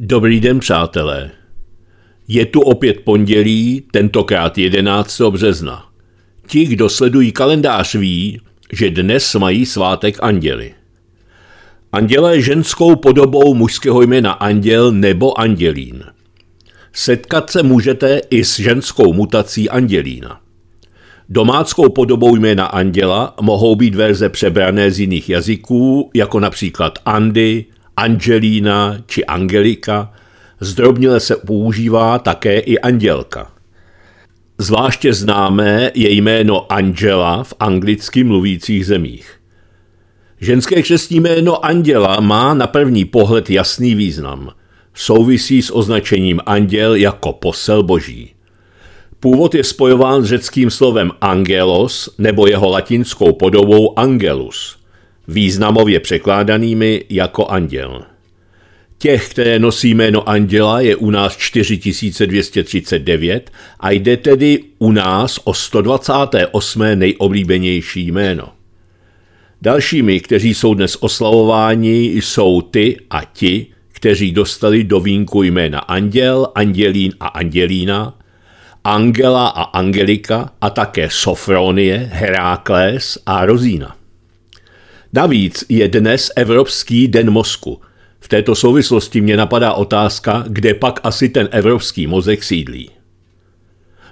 Dobrý den, přátelé. Je tu opět pondělí, tentokrát 11. března. Ti, kdo sledují kalendář, ví, že dnes mají svátek anděli. Anděle je ženskou podobou mužského jména anděl nebo andělín. Setkat se můžete i s ženskou mutací andělína. Domáckou podobou jména anděla mohou být verze přebrané z jiných jazyků, jako například Andy, Angelína či Angelika, zdrobnile se používá také i andělka. Zvláště známé je jméno Angela v anglicky mluvících zemích. Ženské křestní jméno Anděla má na první pohled jasný význam. Souvisí s označením anděl jako posel boží. Původ je spojován s řeckým slovem angelos nebo jeho latinskou podobou angelus významově překládanými jako anděl. Těch, které nosí jméno anděla, je u nás 4239 a jde tedy u nás o 128. nejoblíbenější jméno. Dalšími, kteří jsou dnes oslavováni, jsou ty a ti, kteří dostali do vínku jména Anděl, Andělín a Andělína, Angela a Angelika a také Sofronie, Herákles a Rozína. Navíc je dnes Evropský den mozku. V této souvislosti mě napadá otázka, kde pak asi ten evropský mozek sídlí.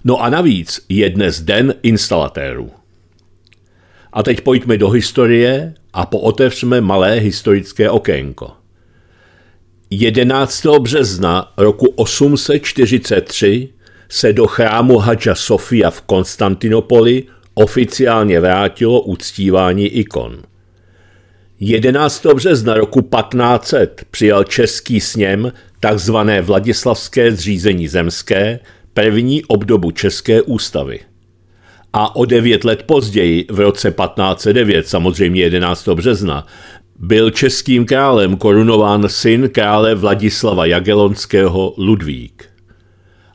No a navíc je dnes den instalatérů. A teď pojďme do historie a pootevřme malé historické okénko. 11. března roku 843 se do chrámu Hadža Sofia v Konstantinopoli oficiálně vrátilo uctívání ikon. 11. března roku 1500 přijal Český sněm takzvané Vladislavské zřízení zemské, první obdobu České ústavy. A o devět let později, v roce 1509, samozřejmě 11. března, byl českým králem korunován syn krále Vladislava Jagelonského Ludvík.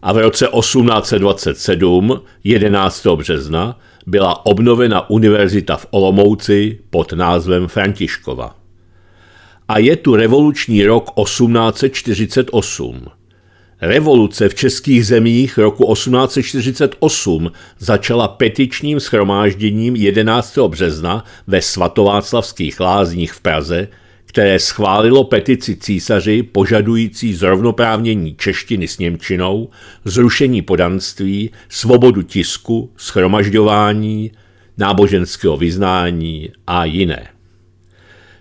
A v roce 1827, 11. března, byla obnovena univerzita v Olomouci pod názvem Františkova. A je tu revoluční rok 1848. Revoluce v českých zemích roku 1848 začala petičním schromážděním 11. března ve svatováclavských lázních v Praze, které schválilo petici císaři požadující zrovnoprávnění češtiny s Němčinou, zrušení podanství, svobodu tisku, schromažďování, náboženského vyznání a jiné.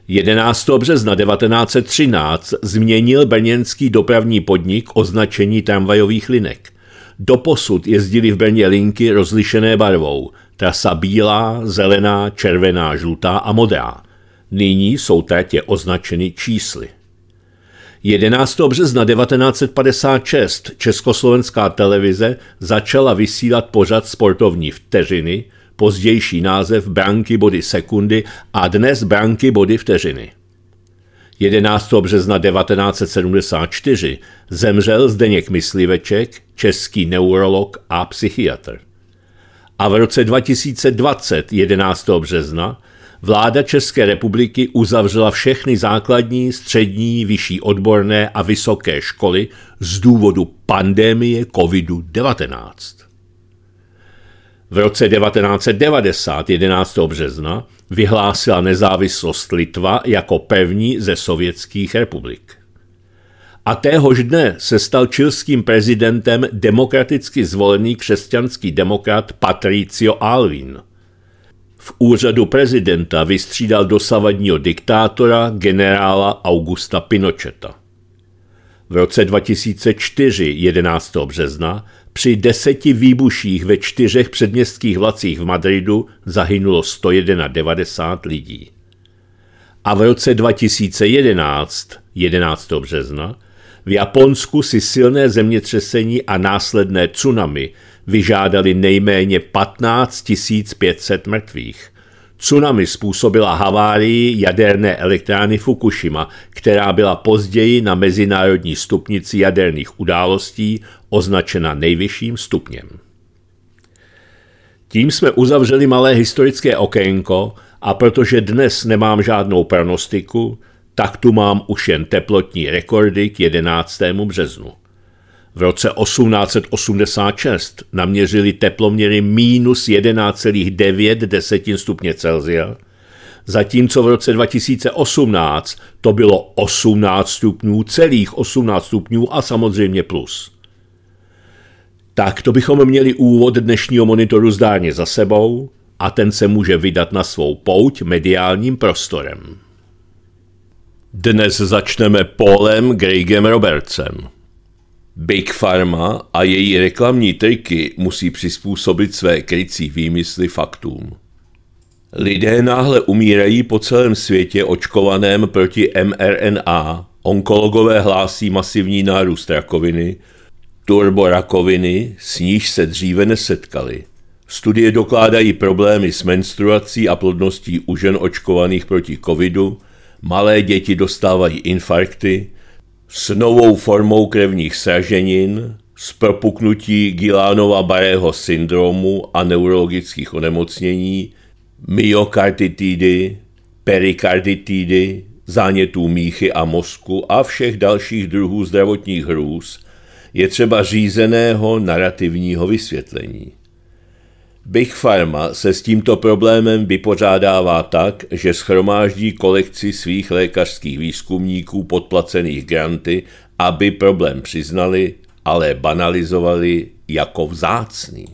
11. března 1913 změnil brněnský dopravní podnik označení tramvajových linek. Doposud jezdili v Brně linky rozlišené barvou, trasa bílá, zelená, červená, žlutá a modrá – Nyní jsou tétě označeny čísly. 11. března 1956 Československá televize začala vysílat pořad sportovní vteřiny, pozdější název Branky body sekundy a dnes Branky body vteřiny. 11. března 1974 zemřel Zdeněk Mysliveček, český neurolog a psychiatr. A v roce 2020, 11. března, vláda České republiky uzavřela všechny základní, střední, vyšší odborné a vysoké školy z důvodu pandémie COVID-19. V roce 1990, 11. března, vyhlásila nezávislost Litva jako pevní ze sovětských republik. A téhož dne se stal čilským prezidentem demokraticky zvolený křesťanský demokrat Patricio Alvin – v úřadu prezidenta vystřídal dosavadního diktátora generála Augusta Pinocheta. V roce 2004, 11. března, při deseti výbuších ve čtyřech předměstských vlacích v Madridu zahynulo 191 lidí. A v roce 2011, 11. března, v Japonsku si silné zemětřesení a následné tsunami vyžádali nejméně 15 500 mrtvých. Tsunami způsobila havárii jaderné elektrárny Fukushima, která byla později na mezinárodní stupnici jaderných událostí označena nejvyšším stupněm. Tím jsme uzavřeli malé historické okénko a protože dnes nemám žádnou pronostiku, tak tu mám už jen teplotní rekordy k 11. březnu. V roce 1886 naměřili teploměry minus 11,9 desetin stupně Celsia, zatímco v roce 2018 to bylo 18 stupňů, celých 18 stupňů a samozřejmě plus. Tak to bychom měli úvod dnešního monitoru zdárně za sebou a ten se může vydat na svou pouť mediálním prostorem. Dnes začneme Polem Gregem Robertsem. Big Pharma a její reklamní triky musí přizpůsobit své krycí výmysly faktům. Lidé náhle umírají po celém světě očkovaném proti mRNA, onkologové hlásí masivní nárůst rakoviny, turborakoviny, s níž se dříve nesetkali. Studie dokládají problémy s menstruací a plodností u žen očkovaných proti covidu, malé děti dostávají infarkty, s novou formou krevních sraženin, s propuknutí Gilánova barého syndromu a neurologických onemocnění, myokarditidy, perikarditidy, zánětů míchy a mozku a všech dalších druhů zdravotních hrůz je třeba řízeného narrativního vysvětlení. Big Pharma se s tímto problémem vypořádává tak, že schromáždí kolekci svých lékařských výzkumníků podplacených granty, aby problém přiznali, ale banalizovali jako vzácný.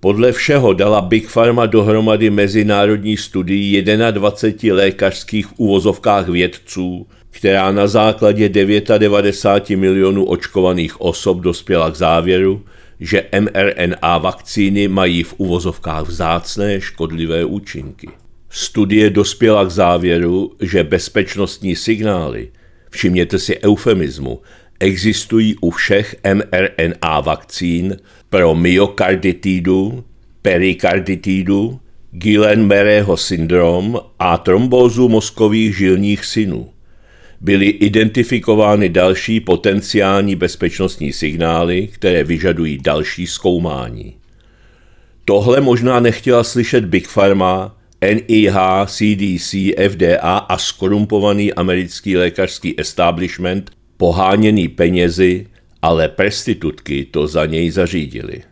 Podle všeho dala Big Pharma dohromady mezinárodní studii 21 lékařských uvozovkách vědců, která na základě 99 milionů očkovaných osob dospěla k závěru, že mRNA vakcíny mají v uvozovkách vzácné škodlivé účinky. Studie dospěla k závěru, že bezpečnostní signály, všimněte si eufemismu, existují u všech mRNA vakcín pro myokarditidu, perikarditidu, guillain barreho syndrom a trombózu mozkových žilních synů byly identifikovány další potenciální bezpečnostní signály, které vyžadují další zkoumání. Tohle možná nechtěla slyšet Big Pharma, NIH, CDC, FDA a skorumpovaný americký lékařský establishment, poháněný penězi, ale prestitutky to za něj zařídili.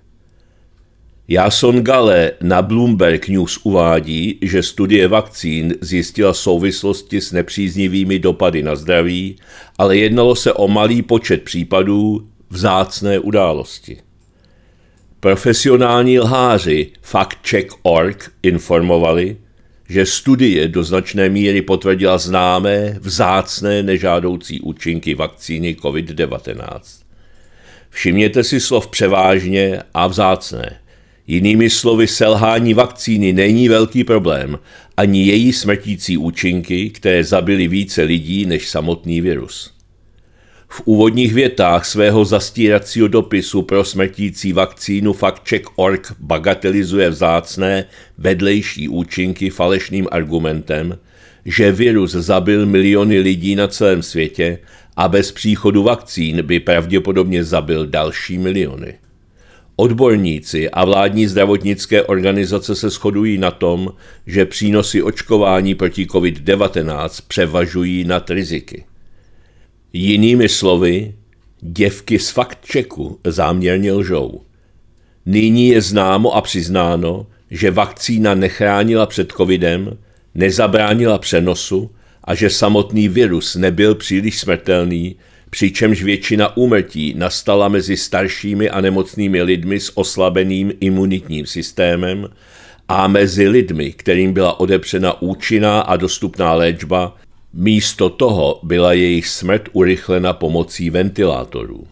Jason Gale na Bloomberg News uvádí, že studie vakcín zjistila souvislosti s nepříznivými dopady na zdraví, ale jednalo se o malý počet případů vzácné události. Profesionální lháři FactCheck.org informovali, že studie do značné míry potvrdila známé vzácné nežádoucí účinky vakcíny COVID-19. Všimněte si slov převážně a vzácné – Jinými slovy, selhání vakcíny není velký problém, ani její smrtící účinky, které zabily více lidí než samotný virus. V úvodních větách svého zastíracího dopisu pro smrtící vakcínu FactCheck.org bagatelizuje vzácné vedlejší účinky falešným argumentem, že virus zabil miliony lidí na celém světě a bez příchodu vakcín by pravděpodobně zabil další miliony. Odborníci a vládní zdravotnické organizace se shodují na tom, že přínosy očkování proti COVID-19 převažují nad riziky. Jinými slovy, děvky z faktčeku záměrně lžou. Nyní je známo a přiznáno, že vakcína nechránila před covidem, nezabránila přenosu a že samotný virus nebyl příliš smrtelný přičemž většina úmrtí nastala mezi staršími a nemocnými lidmi s oslabeným imunitním systémem a mezi lidmi, kterým byla odepřena účinná a dostupná léčba, místo toho byla jejich smrt urychlena pomocí ventilátorů.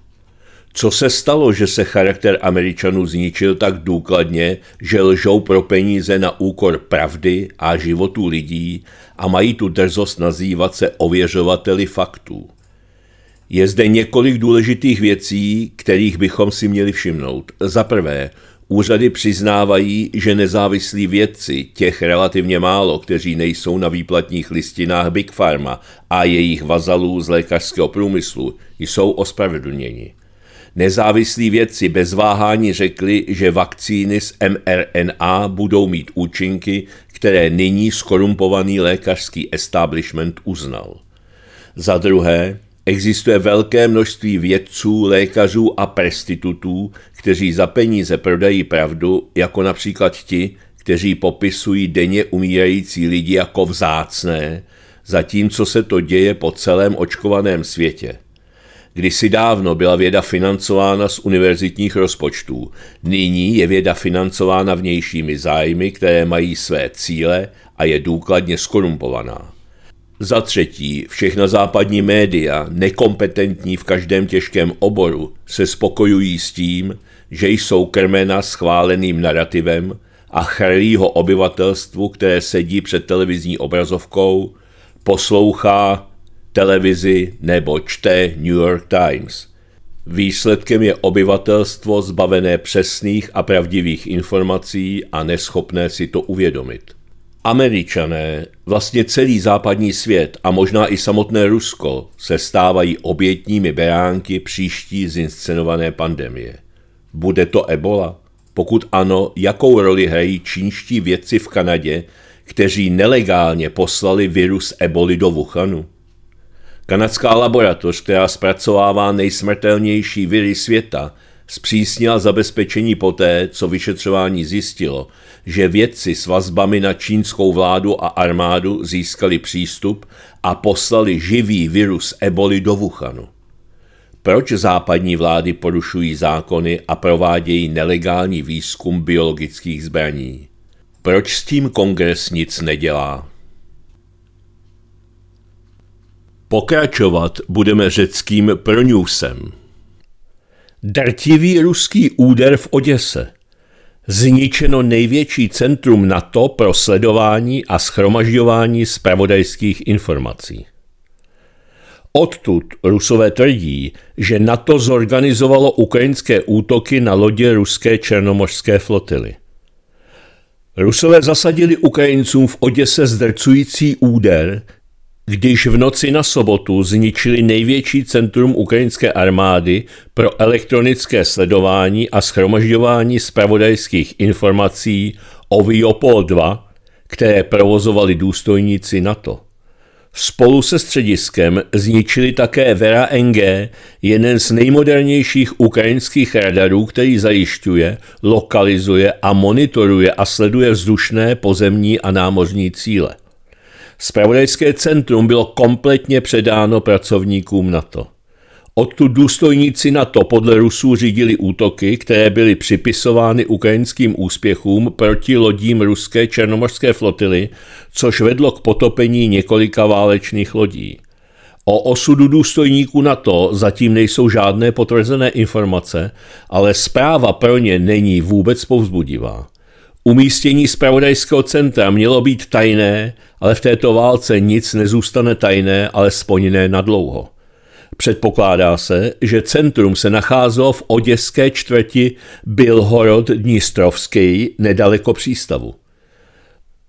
Co se stalo, že se charakter Američanů zničil tak důkladně, že lžou pro peníze na úkor pravdy a životů lidí a mají tu drzost nazývat se ověřovateli faktů? Je zde několik důležitých věcí, kterých bychom si měli všimnout. Za prvé, úřady přiznávají, že nezávislí vědci, těch relativně málo, kteří nejsou na výplatních listinách Big Pharma a jejich vazalů z lékařského průmyslu, jsou ospravedlněni. Nezávislí vědci bez váhání řekli, že vakcíny z mRNA budou mít účinky, které nyní skorumpovaný lékařský establishment uznal. Za druhé, Existuje velké množství vědců, lékařů a prestitutů, kteří za peníze prodají pravdu, jako například ti, kteří popisují denně umírající lidi jako vzácné, zatímco se to děje po celém očkovaném světě. Kdysi dávno byla věda financována z univerzitních rozpočtů, nyní je věda financována vnějšími zájmy, které mají své cíle a je důkladně skorumpovaná. Za třetí, všechna západní média, nekompetentní v každém těžkém oboru, se spokojují s tím, že jsou krmena schváleným narrativem a ho obyvatelstvu, které sedí před televizní obrazovkou, poslouchá televizi nebo čte New York Times. Výsledkem je obyvatelstvo zbavené přesných a pravdivých informací a neschopné si to uvědomit. Američané, vlastně celý západní svět a možná i samotné Rusko se stávají obětními beránky příští zinscenované pandemie. Bude to ebola? Pokud ano, jakou roli hrají čínští vědci v Kanadě, kteří nelegálně poslali virus eboli do Wuhanu? Kanadská laboratoř, která zpracovává nejsmrtelnější viry světa, zpřísnila zabezpečení poté, co vyšetřování zjistilo, že vědci s vazbami na čínskou vládu a armádu získali přístup a poslali živý virus eboli do Wuhanu. Proč západní vlády porušují zákony a provádějí nelegální výzkum biologických zbraní? Proč s tím kongres nic nedělá? Pokračovat budeme řeckým pronewsem. Drtivý ruský úder v Oděse. Zničeno největší centrum NATO pro sledování a schromažďování zpravodajských informací. Odtud Rusové tvrdí, že NATO zorganizovalo ukrajinské útoky na lodě ruské černomořské flotily. Rusové zasadili Ukrajincům v Oděse zdrcující úder, když v noci na sobotu zničili největší centrum ukrajinské armády pro elektronické sledování a schromažďování zpravodajských informací Viopol 2, které provozovali důstojníci NATO. Spolu se střediskem zničili také Vera NG, jeden z nejmodernějších ukrajinských radarů, který zajišťuje, lokalizuje a monitoruje a sleduje vzdušné, pozemní a námořní cíle. Spravodajské centrum bylo kompletně předáno pracovníkům NATO. Odtud důstojníci NATO podle Rusů řídili útoky, které byly připisovány ukrajinským úspěchům proti lodím ruské černomorské flotily, což vedlo k potopení několika válečných lodí. O osudu důstojníků NATO zatím nejsou žádné potvrzené informace, ale zpráva pro ně není vůbec povzbudivá. Umístění zpravodajského centra mělo být tajné, ale v této válce nic nezůstane tajné, alespoň ne nadlouho. Předpokládá se, že centrum se nacházelo v oděské čtvrti Bilhorod Dnistrovský nedaleko přístavu.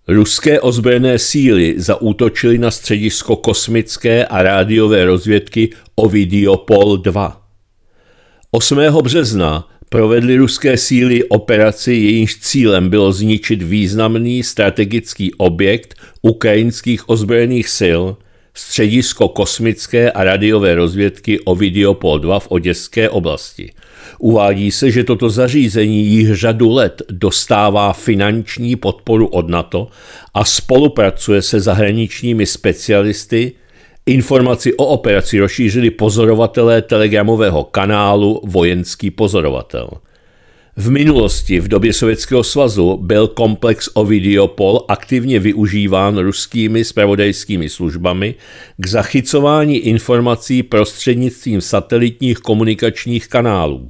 Ruské ozbrojené síly zaútočily na středisko kosmické a rádiové rozvědky Ovidiopol 2. 8. března provedly ruské síly operaci, jejíž cílem bylo zničit významný strategický objekt ukrajinských ozbrojených sil, středisko kosmické a radiové rozvědky Ovidiopol 2 v Oděské oblasti. Uvádí se, že toto zařízení již řadu let dostává finanční podporu od NATO a spolupracuje se zahraničními specialisty Informaci o operaci rozšířili pozorovatelé telegramového kanálu Vojenský pozorovatel. V minulosti, v době Sovětského svazu, byl komplex Ovidiopol aktivně využíván ruskými spravodajskými službami k zachycování informací prostřednictvím satelitních komunikačních kanálů.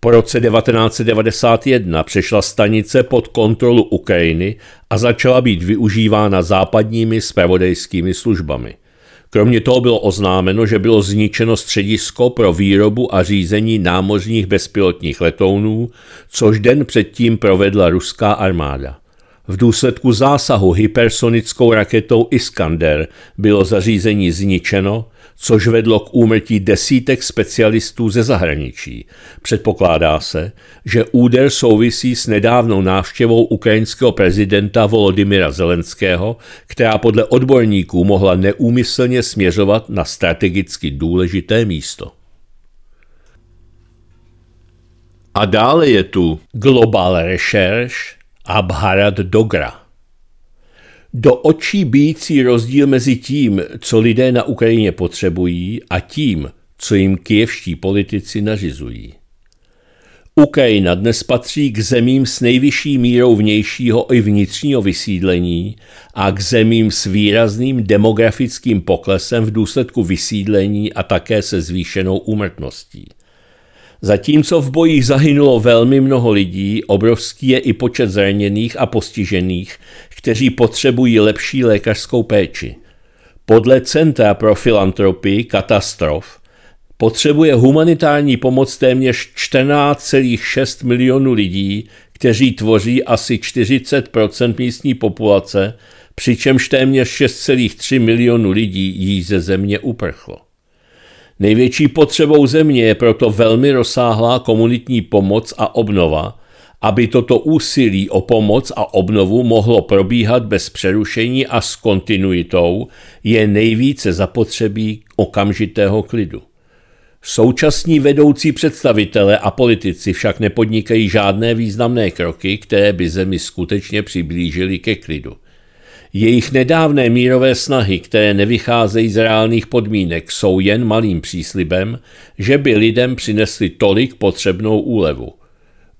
Po roce 1991 přešla stanice pod kontrolu Ukrajiny a začala být využívána západními spravodajskými službami. Kromě toho bylo oznámeno, že bylo zničeno středisko pro výrobu a řízení námořních bezpilotních letounů, což den předtím provedla ruská armáda. V důsledku zásahu hypersonickou raketou Iskander bylo zařízení zničeno, což vedlo k úmrtí desítek specialistů ze zahraničí. Předpokládá se, že úder souvisí s nedávnou návštěvou ukrajinského prezidenta Volodymyra Zelenského, která podle odborníků mohla neúmyslně směřovat na strategicky důležité místo. A dále je tu Global Recherche, Abharad Dogra. Do očí býcí rozdíl mezi tím, co lidé na Ukrajině potřebují a tím, co jim kijevští politici nařizují. Ukrajina dnes patří k zemím s nejvyšší mírou vnějšího i vnitřního vysídlení a k zemím s výrazným demografickým poklesem v důsledku vysídlení a také se zvýšenou úmrtností – Zatímco v bojích zahynulo velmi mnoho lidí, obrovský je i počet zraněných a postižených, kteří potřebují lepší lékařskou péči. Podle Centra pro filantropii katastrof potřebuje humanitární pomoc téměř 14,6 milionů lidí, kteří tvoří asi 40 místní populace, přičemž téměř 6,3 milionu lidí jí ze země uprchlo. Největší potřebou země je proto velmi rozsáhlá komunitní pomoc a obnova, aby toto úsilí o pomoc a obnovu mohlo probíhat bez přerušení a s kontinuitou, je nejvíce zapotřebí okamžitého klidu. Současní vedoucí představitele a politici však nepodnikají žádné významné kroky, které by zemi skutečně přiblížily ke klidu. Jejich nedávné mírové snahy, které nevycházejí z reálných podmínek, jsou jen malým příslibem, že by lidem přinesli tolik potřebnou úlevu.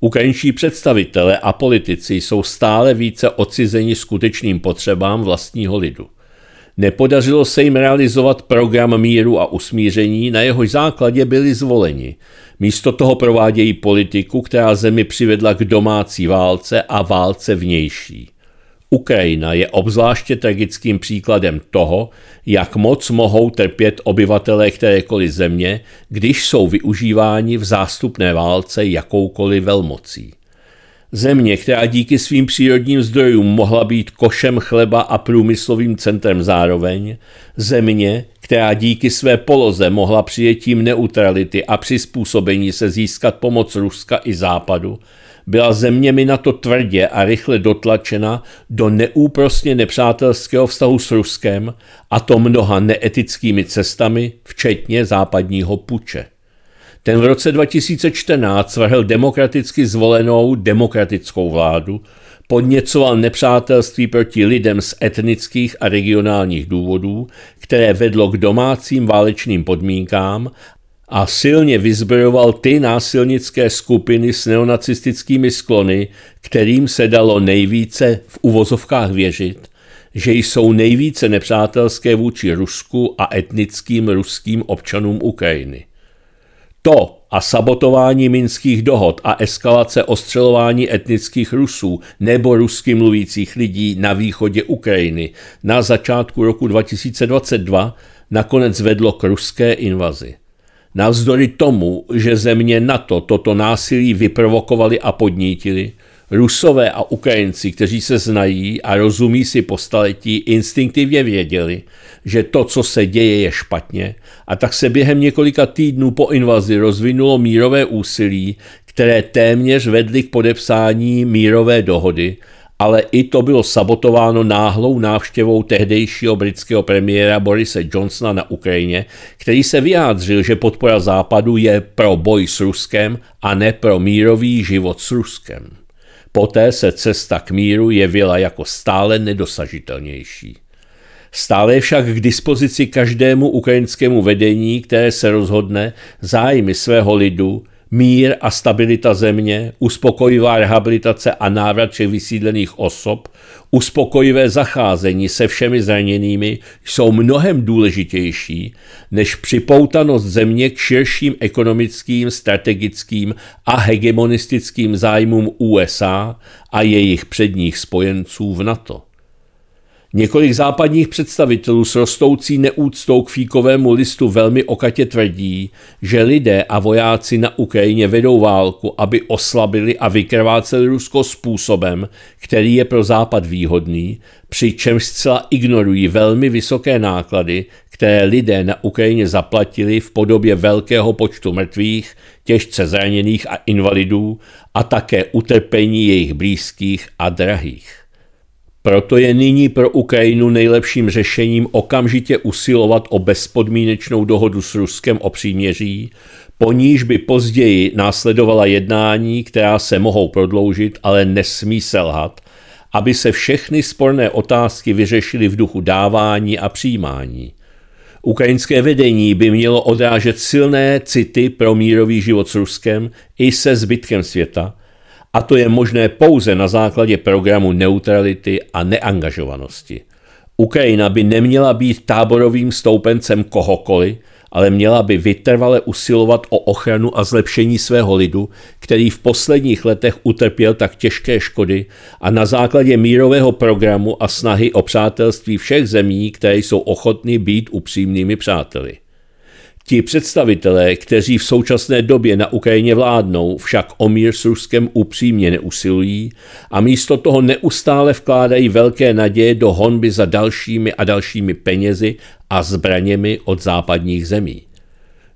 Ukrajinští představitelé a politici jsou stále více odcizeni skutečným potřebám vlastního lidu. Nepodařilo se jim realizovat program míru a usmíření, na jehož základě byli zvoleni. Místo toho provádějí politiku, která zemi přivedla k domácí válce a válce vnější. Ukrajina je obzvláště tragickým příkladem toho, jak moc mohou trpět obyvatelé kterékoliv země, když jsou využíváni v zástupné válce jakoukoliv velmocí. Země, která díky svým přírodním zdrojům mohla být košem chleba a průmyslovým centrem zároveň, země, která díky své poloze mohla přijetím neutrality a přizpůsobení se získat pomoc Ruska i Západu, byla zeměmi na to tvrdě a rychle dotlačena do neúprostně nepřátelského vztahu s Ruskem a to mnoha neetickými cestami, včetně západního puče. Ten v roce 2014 svrhl demokraticky zvolenou demokratickou vládu, podněcoval nepřátelství proti lidem z etnických a regionálních důvodů, které vedlo k domácím válečným podmínkám a silně vyzbrojoval ty násilnické skupiny s neonacistickými sklony, kterým se dalo nejvíce v uvozovkách věřit, že jsou nejvíce nepřátelské vůči Rusku a etnickým ruským občanům Ukrajiny. To a sabotování minských dohod a eskalace ostřelování etnických Rusů nebo rusky mluvících lidí na východě Ukrajiny na začátku roku 2022 nakonec vedlo k ruské invazi. Navzdory tomu, že země NATO toto násilí vyprovokovali a podnítili, Rusové a Ukrajinci, kteří se znají a rozumí si po staletí, instinktivně věděli, že to, co se děje, je špatně a tak se během několika týdnů po invazi rozvinulo mírové úsilí, které téměř vedly k podepsání mírové dohody ale i to bylo sabotováno náhlou návštěvou tehdejšího britského premiéra Borise Johnsona na Ukrajině, který se vyjádřil, že podpora Západu je pro boj s Ruskem a ne pro mírový život s Ruskem. Poté se cesta k míru jevila jako stále nedosažitelnější. Stále je však k dispozici každému ukrajinskému vedení, které se rozhodne zájmy svého lidu mír a stabilita země, uspokojivá rehabilitace a návrat všech vysídlených osob, uspokojivé zacházení se všemi zraněnými jsou mnohem důležitější než připoutanost země k širším ekonomickým, strategickým a hegemonistickým zájmům USA a jejich předních spojenců v NATO. Několik západních představitelů s rostoucí neúctou k fíkovému listu velmi okatě tvrdí, že lidé a vojáci na Ukrajině vedou válku, aby oslabili a vykrváceli Rusko způsobem, který je pro Západ výhodný, přičemž zcela ignorují velmi vysoké náklady, které lidé na Ukrajině zaplatili v podobě velkého počtu mrtvých, těžce zraněných a invalidů a také utrpení jejich blízkých a drahých. Proto je nyní pro Ukrajinu nejlepším řešením okamžitě usilovat o bezpodmínečnou dohodu s Ruskem o příměří, po níž by později následovala jednání, která se mohou prodloužit, ale nesmí selhat, aby se všechny sporné otázky vyřešily v duchu dávání a přijímání. Ukrajinské vedení by mělo odrážet silné city pro mírový život s Ruskem i se zbytkem světa – a to je možné pouze na základě programu neutrality a neangažovanosti. Ukrajina by neměla být táborovým stoupencem kohokoliv, ale měla by vytrvale usilovat o ochranu a zlepšení svého lidu, který v posledních letech utrpěl tak těžké škody a na základě mírového programu a snahy o přátelství všech zemí, které jsou ochotny být upřímnými přáteli. Ti představitelé, kteří v současné době na Ukrajině vládnou, však o mír s Ruskem upřímně neusilují a místo toho neustále vkládají velké naděje do honby za dalšími a dalšími penězi a zbraněmi od západních zemí.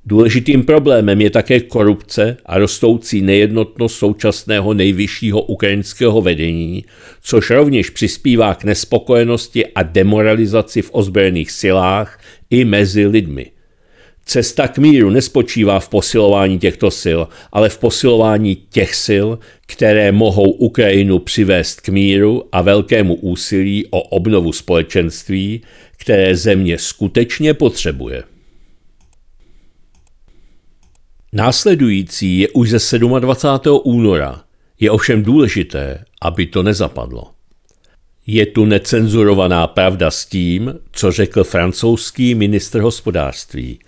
Důležitým problémem je také korupce a rostoucí nejednotnost současného nejvyššího ukrajinského vedení, což rovněž přispívá k nespokojenosti a demoralizaci v ozbrojených silách i mezi lidmi. Cesta k míru nespočívá v posilování těchto sil, ale v posilování těch sil, které mohou Ukrajinu přivést k míru a velkému úsilí o obnovu společenství, které země skutečně potřebuje. Následující je už ze 27. února. Je ovšem důležité, aby to nezapadlo. Je tu necenzurovaná pravda s tím, co řekl francouzský ministr hospodářství –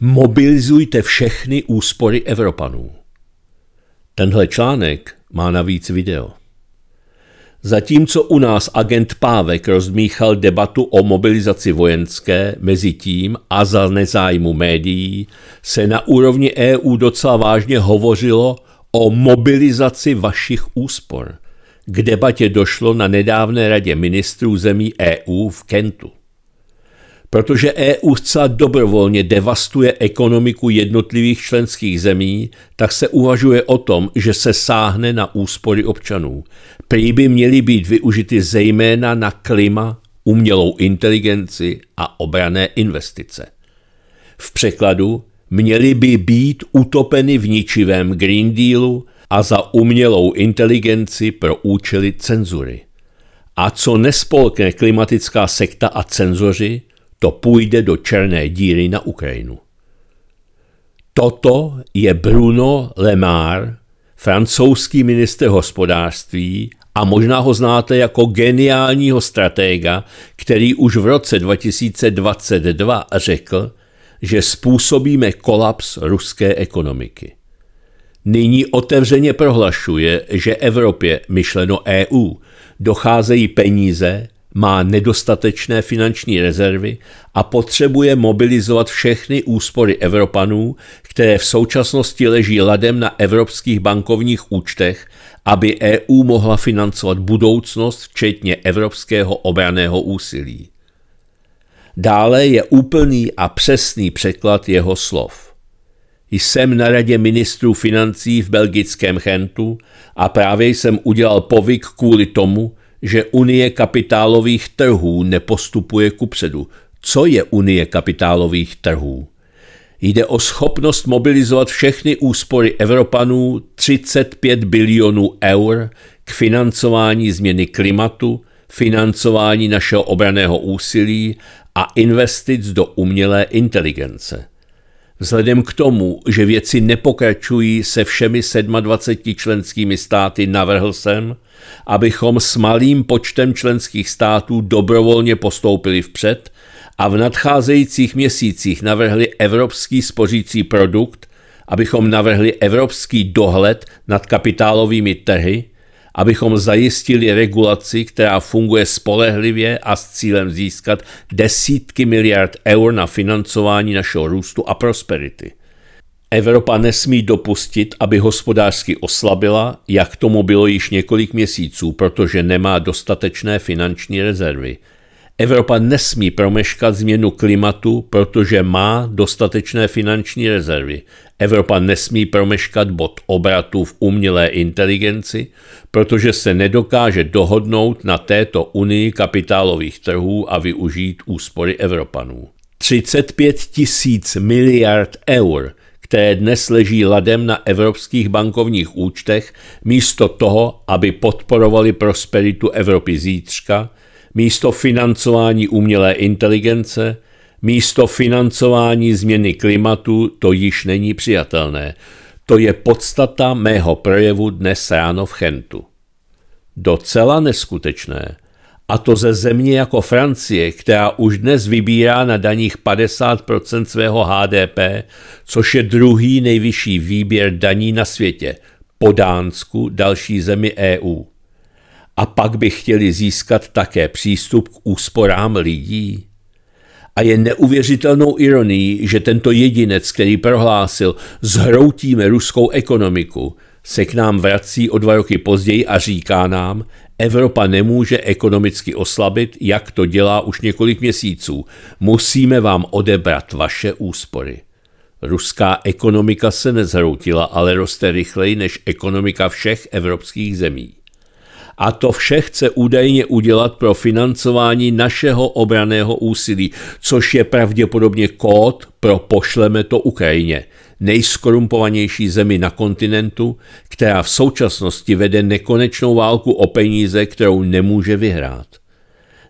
Mobilizujte všechny úspory Evropanů. Tenhle článek má navíc video. Zatímco u nás agent Pávek rozmíchal debatu o mobilizaci vojenské, mezi tím a za nezájmu médií, se na úrovni EU docela vážně hovořilo o mobilizaci vašich úspor. K debatě došlo na nedávné radě ministrů zemí EU v Kentu protože EU zcela dobrovolně devastuje ekonomiku jednotlivých členských zemí, tak se uvažuje o tom, že se sáhne na úspory občanů. Prý by měly být využity zejména na klima, umělou inteligenci a obrané investice. V překladu měly by být utopeny v ničivém Green Dealu a za umělou inteligenci pro účely cenzury. A co nespolkne klimatická sekta a cenzoři, to půjde do černé díry na Ukrajinu. Toto je Bruno Lemar, francouzský minister hospodářství a možná ho znáte jako geniálního stratega, který už v roce 2022 řekl, že způsobíme kolaps ruské ekonomiky. Nyní otevřeně prohlašuje, že Evropě, myšleno EU, docházejí peníze, má nedostatečné finanční rezervy a potřebuje mobilizovat všechny úspory Evropanů, které v současnosti leží ladem na evropských bankovních účtech, aby EU mohla financovat budoucnost včetně evropského obraného úsilí. Dále je úplný a přesný překlad jeho slov. Jsem na radě ministrů financí v belgickém Chentu a právě jsem udělal povyk kvůli tomu, že Unie kapitálových trhů nepostupuje kupředu. Co je Unie kapitálových trhů? Jde o schopnost mobilizovat všechny úspory Evropanů 35 bilionů eur k financování změny klimatu, financování našeho obraného úsilí a investic do umělé inteligence. Vzhledem k tomu, že věci nepokračují se všemi 27 členskými státy, navrhl jsem, abychom s malým počtem členských států dobrovolně postoupili vpřed a v nadcházejících měsících navrhli evropský spořící produkt, abychom navrhli evropský dohled nad kapitálovými trhy – abychom zajistili regulaci, která funguje spolehlivě a s cílem získat desítky miliard eur na financování našeho růstu a prosperity. Evropa nesmí dopustit, aby hospodářsky oslabila, jak tomu bylo již několik měsíců, protože nemá dostatečné finanční rezervy – Evropa nesmí promeškat změnu klimatu, protože má dostatečné finanční rezervy. Evropa nesmí promeškat bod obratu v umělé inteligenci, protože se nedokáže dohodnout na této unii kapitálových trhů a využít úspory Evropanů. 35 tisíc miliard eur, které dnes leží ladem na evropských bankovních účtech, místo toho, aby podporovali prosperitu Evropy zítřka – místo financování umělé inteligence, místo financování změny klimatu, to již není přijatelné. To je podstata mého projevu dnes ráno v Chentu. Docela neskutečné. A to ze země jako Francie, která už dnes vybírá na daních 50% svého HDP, což je druhý nejvyšší výběr daní na světě, po Dánsku, další zemi EU a pak by chtěli získat také přístup k úsporám lidí. A je neuvěřitelnou ironií, že tento jedinec, který prohlásil, zhroutíme ruskou ekonomiku, se k nám vrací o dva roky později a říká nám, Evropa nemůže ekonomicky oslabit, jak to dělá už několik měsíců. Musíme vám odebrat vaše úspory. Ruská ekonomika se nezhroutila, ale roste rychleji než ekonomika všech evropských zemí. A to vše chce údajně udělat pro financování našeho obraného úsilí, což je pravděpodobně kód pro pošleme to Ukrajině, nejskorumpovanější zemi na kontinentu, která v současnosti vede nekonečnou válku o peníze, kterou nemůže vyhrát.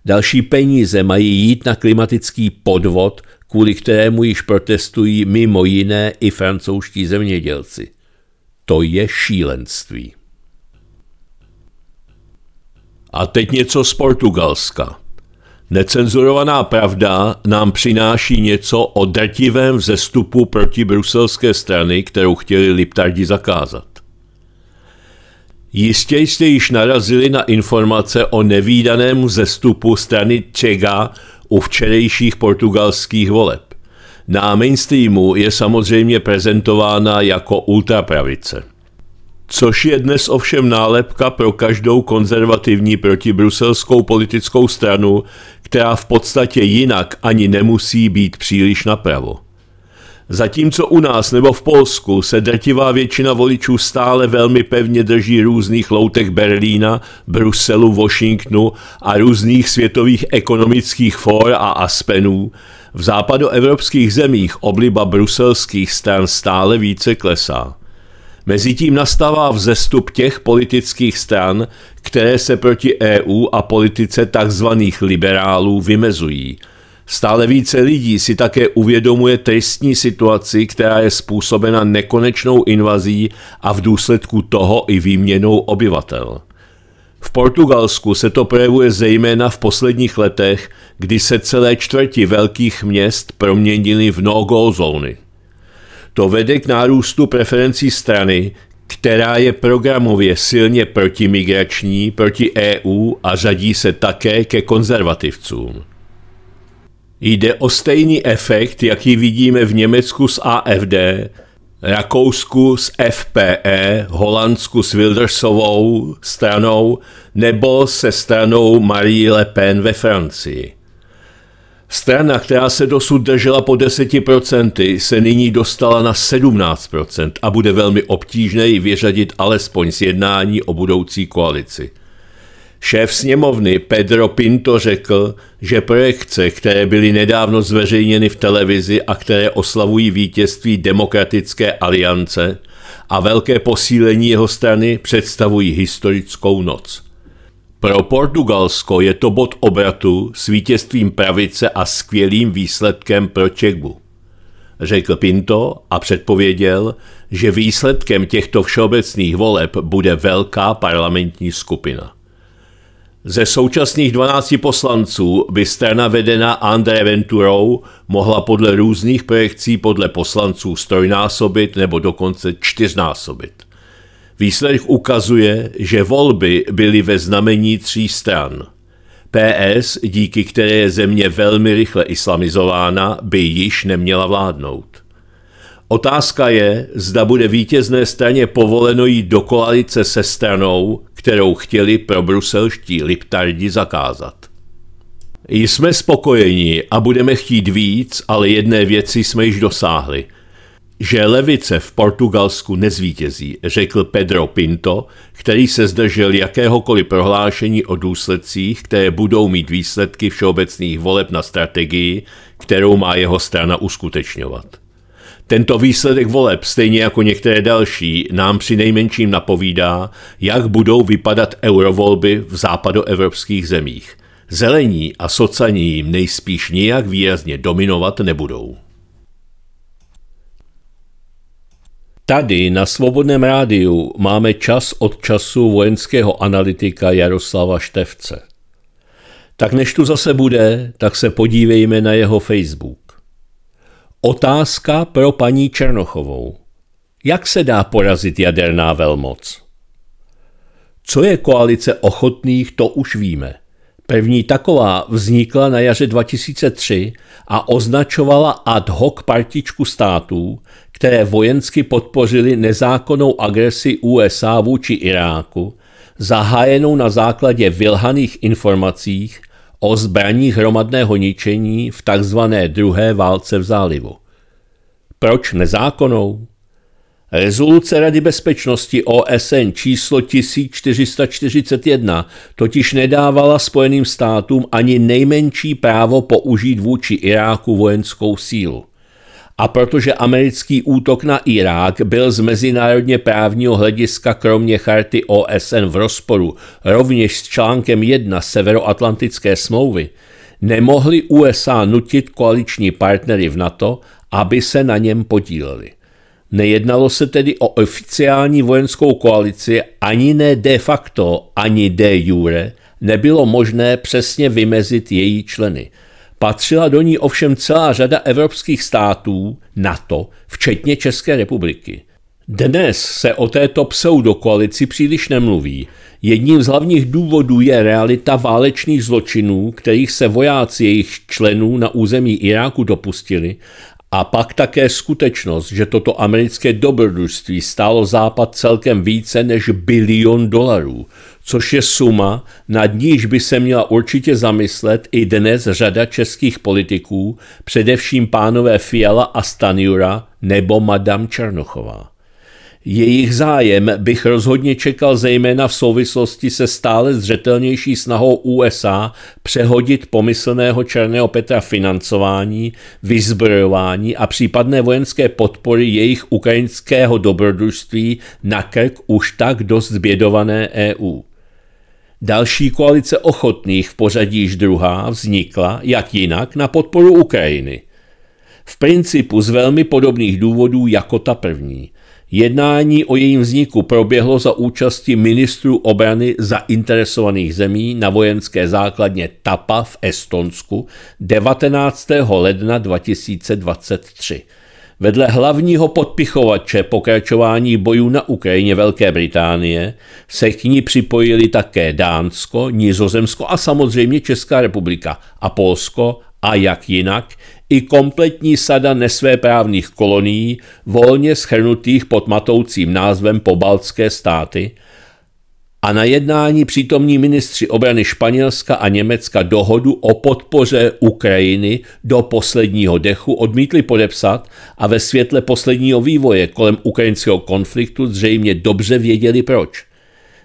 Další peníze mají jít na klimatický podvod, kvůli kterému již protestují mimo jiné i francouzští zemědělci. To je šílenství. A teď něco z Portugalska. Necenzurovaná pravda nám přináší něco o drtivém vzestupu proti bruselské strany, kterou chtěli Liptardi zakázat. Jistě jste již narazili na informace o nevýdaném vzestupu strany Čega u včerejších portugalských voleb. Na mainstreamu je samozřejmě prezentována jako ultrapravice což je dnes ovšem nálepka pro každou konzervativní protibruselskou politickou stranu, která v podstatě jinak ani nemusí být příliš napravo. Zatímco u nás nebo v Polsku se drtivá většina voličů stále velmi pevně drží různých loutek Berlína, Bruselu, Washingtonu a různých světových ekonomických fór a aspenů, v západoevropských zemích obliba bruselských stran stále více klesá. Mezitím nastává vzestup těch politických stran, které se proti EU a politice tzv. liberálů vymezují. Stále více lidí si také uvědomuje tristní situaci, která je způsobena nekonečnou invazí a v důsledku toho i výměnou obyvatel. V Portugalsku se to projevuje zejména v posledních letech, kdy se celé čtvrti velkých měst proměnily v no-go zóny. To vede k nárůstu preferencí strany, která je programově silně protimigrační, proti EU a řadí se také ke konzervativcům. Jde o stejný efekt, jaký vidíme v Německu s AFD, Rakousku s FPE, Holandsku s Wildersovou stranou nebo se stranou Marie Le Pen ve Francii. Strana, která se dosud držela po 10%, se nyní dostala na 17% a bude velmi obtížné ji vyřadit alespoň z jednání o budoucí koalici. Šéf sněmovny Pedro Pinto řekl, že projekce, které byly nedávno zveřejněny v televizi a které oslavují vítězství Demokratické aliance a velké posílení jeho strany, představují historickou noc. Pro Portugalsko je to bod obratu s vítězstvím pravice a skvělým výsledkem pro Čekbu. Řekl Pinto a předpověděl, že výsledkem těchto všeobecných voleb bude velká parlamentní skupina. Ze současných 12 poslanců by strana vedená André Venturou mohla podle různých projekcí podle poslanců strojnásobit nebo dokonce čtyřnásobit. Výsledek ukazuje, že volby byly ve znamení tří stran. PS, díky které je země velmi rychle islamizována, by již neměla vládnout. Otázka je, zda bude vítězné straně povoleno jít do koalice se stranou, kterou chtěli pro bruselští liptardi zakázat. Jsme spokojeni a budeme chtít víc, ale jedné věci jsme již dosáhli – že levice v Portugalsku nezvítězí, řekl Pedro Pinto, který se zdržel jakéhokoliv prohlášení o důsledcích, které budou mít výsledky všeobecných voleb na strategii, kterou má jeho strana uskutečňovat. Tento výsledek voleb, stejně jako některé další, nám při nejmenším napovídá, jak budou vypadat eurovolby v západoevropských zemích. Zelení a socaní jim nejspíš nijak výrazně dominovat nebudou. Tady na Svobodném rádiu máme čas od času vojenského analytika Jaroslava Števce. Tak než tu zase bude, tak se podívejme na jeho Facebook. Otázka pro paní Černochovou. Jak se dá porazit jaderná velmoc? Co je koalice ochotných, to už víme. První taková vznikla na jaře 2003 a označovala ad hoc partičku států, které vojensky podpořili nezákonnou agresi USA vůči Iráku, zahájenou na základě vylhaných informacích o zbraních hromadného ničení v tzv. druhé válce v zálivu. Proč nezákonnou? Rezoluce Rady bezpečnosti OSN číslo 1441 totiž nedávala Spojeným státům ani nejmenší právo použít vůči Iráku vojenskou sílu. A protože americký útok na Irák byl z mezinárodně právního hlediska kromě charty OSN v rozporu rovněž s článkem 1 Severoatlantické smlouvy, nemohli USA nutit koaliční partnery v NATO, aby se na něm podíleli. Nejednalo se tedy o oficiální vojenskou koalici ani ne de facto, ani de jure, nebylo možné přesně vymezit její členy – Patřila do ní ovšem celá řada evropských států NATO, včetně České republiky. Dnes se o této pseudokoalici příliš nemluví. Jedním z hlavních důvodů je realita válečných zločinů, kterých se vojáci jejich členů na území Iráku dopustili, a pak také skutečnost, že toto americké dobrodružství stálo Západ celkem více než bilion dolarů, což je suma, nad níž by se měla určitě zamyslet i dnes řada českých politiků, především pánové Fiala a Stanjura nebo madam Černochová. Jejich zájem bych rozhodně čekal zejména v souvislosti se stále zřetelnější snahou USA přehodit pomyslného Černého Petra financování, vyzbrojování a případné vojenské podpory jejich ukrajinského dobrodružství na krk už tak dost zbědované EU. Další koalice ochotných v pořadí již druhá vznikla, jak jinak, na podporu Ukrajiny. V principu z velmi podobných důvodů jako ta první. Jednání o jejím vzniku proběhlo za účasti ministrů obrany zainteresovaných zemí na vojenské základně TAPA v Estonsku 19. ledna 2023. Vedle hlavního podpichovače pokračování bojů na Ukrajině Velké Británie se k ní připojili také Dánsko, Nizozemsko a samozřejmě Česká republika a Polsko a jak jinak, i kompletní sada nesvéprávných kolonií, volně schrnutých pod matoucím názvem pobaltské státy – a na jednání přítomní ministři obrany Španělska a Německa dohodu o podpoře Ukrajiny do posledního dechu odmítli podepsat a ve světle posledního vývoje kolem ukrajinského konfliktu zřejmě dobře věděli proč.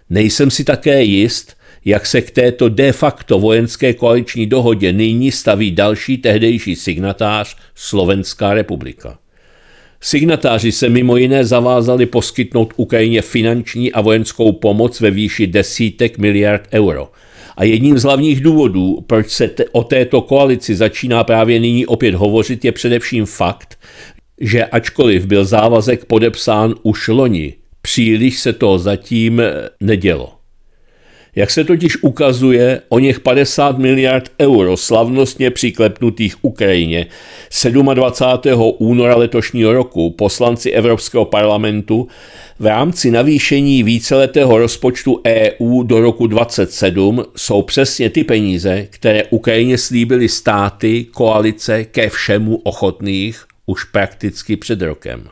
Nejsem si také jist, jak se k této de facto vojenské koaliční dohodě nyní staví další tehdejší signatář Slovenská republika. Signatáři se mimo jiné zavázali poskytnout Ukrajině finanční a vojenskou pomoc ve výši desítek miliard euro. A jedním z hlavních důvodů, proč se te- o této koalici začíná právě nyní opět hovořit, je především fakt, že ačkoliv byl závazek podepsán už loni, příliš se to zatím eh, nedělo. Jak se totiž ukazuje, o něch 50 miliard euro slavnostně přiklepnutých Ukrajině 27. února letošního roku poslanci Evropského parlamentu v rámci navýšení víceletého rozpočtu EU do roku 27 jsou přesně ty peníze, které Ukrajině slíbily státy, koalice ke všemu ochotných už prakticky před rokem.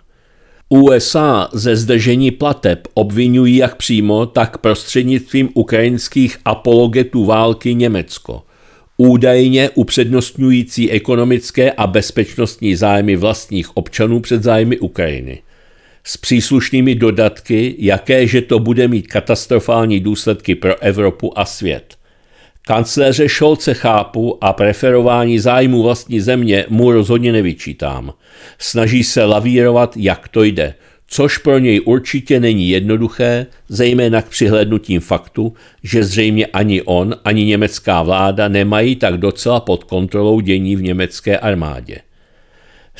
USA ze zdržení plateb obvinují jak přímo, tak prostřednictvím ukrajinských apologetů války Německo, údajně upřednostňující ekonomické a bezpečnostní zájmy vlastních občanů před zájmy Ukrajiny. S příslušnými dodatky, jakéže to bude mít katastrofální důsledky pro Evropu a svět. Kancléře Šolce chápu a preferování zájmu vlastní země mu rozhodně nevyčítám. Snaží se lavírovat, jak to jde, což pro něj určitě není jednoduché, zejména k přihlednutím faktu, že zřejmě ani on, ani německá vláda nemají tak docela pod kontrolou dění v německé armádě.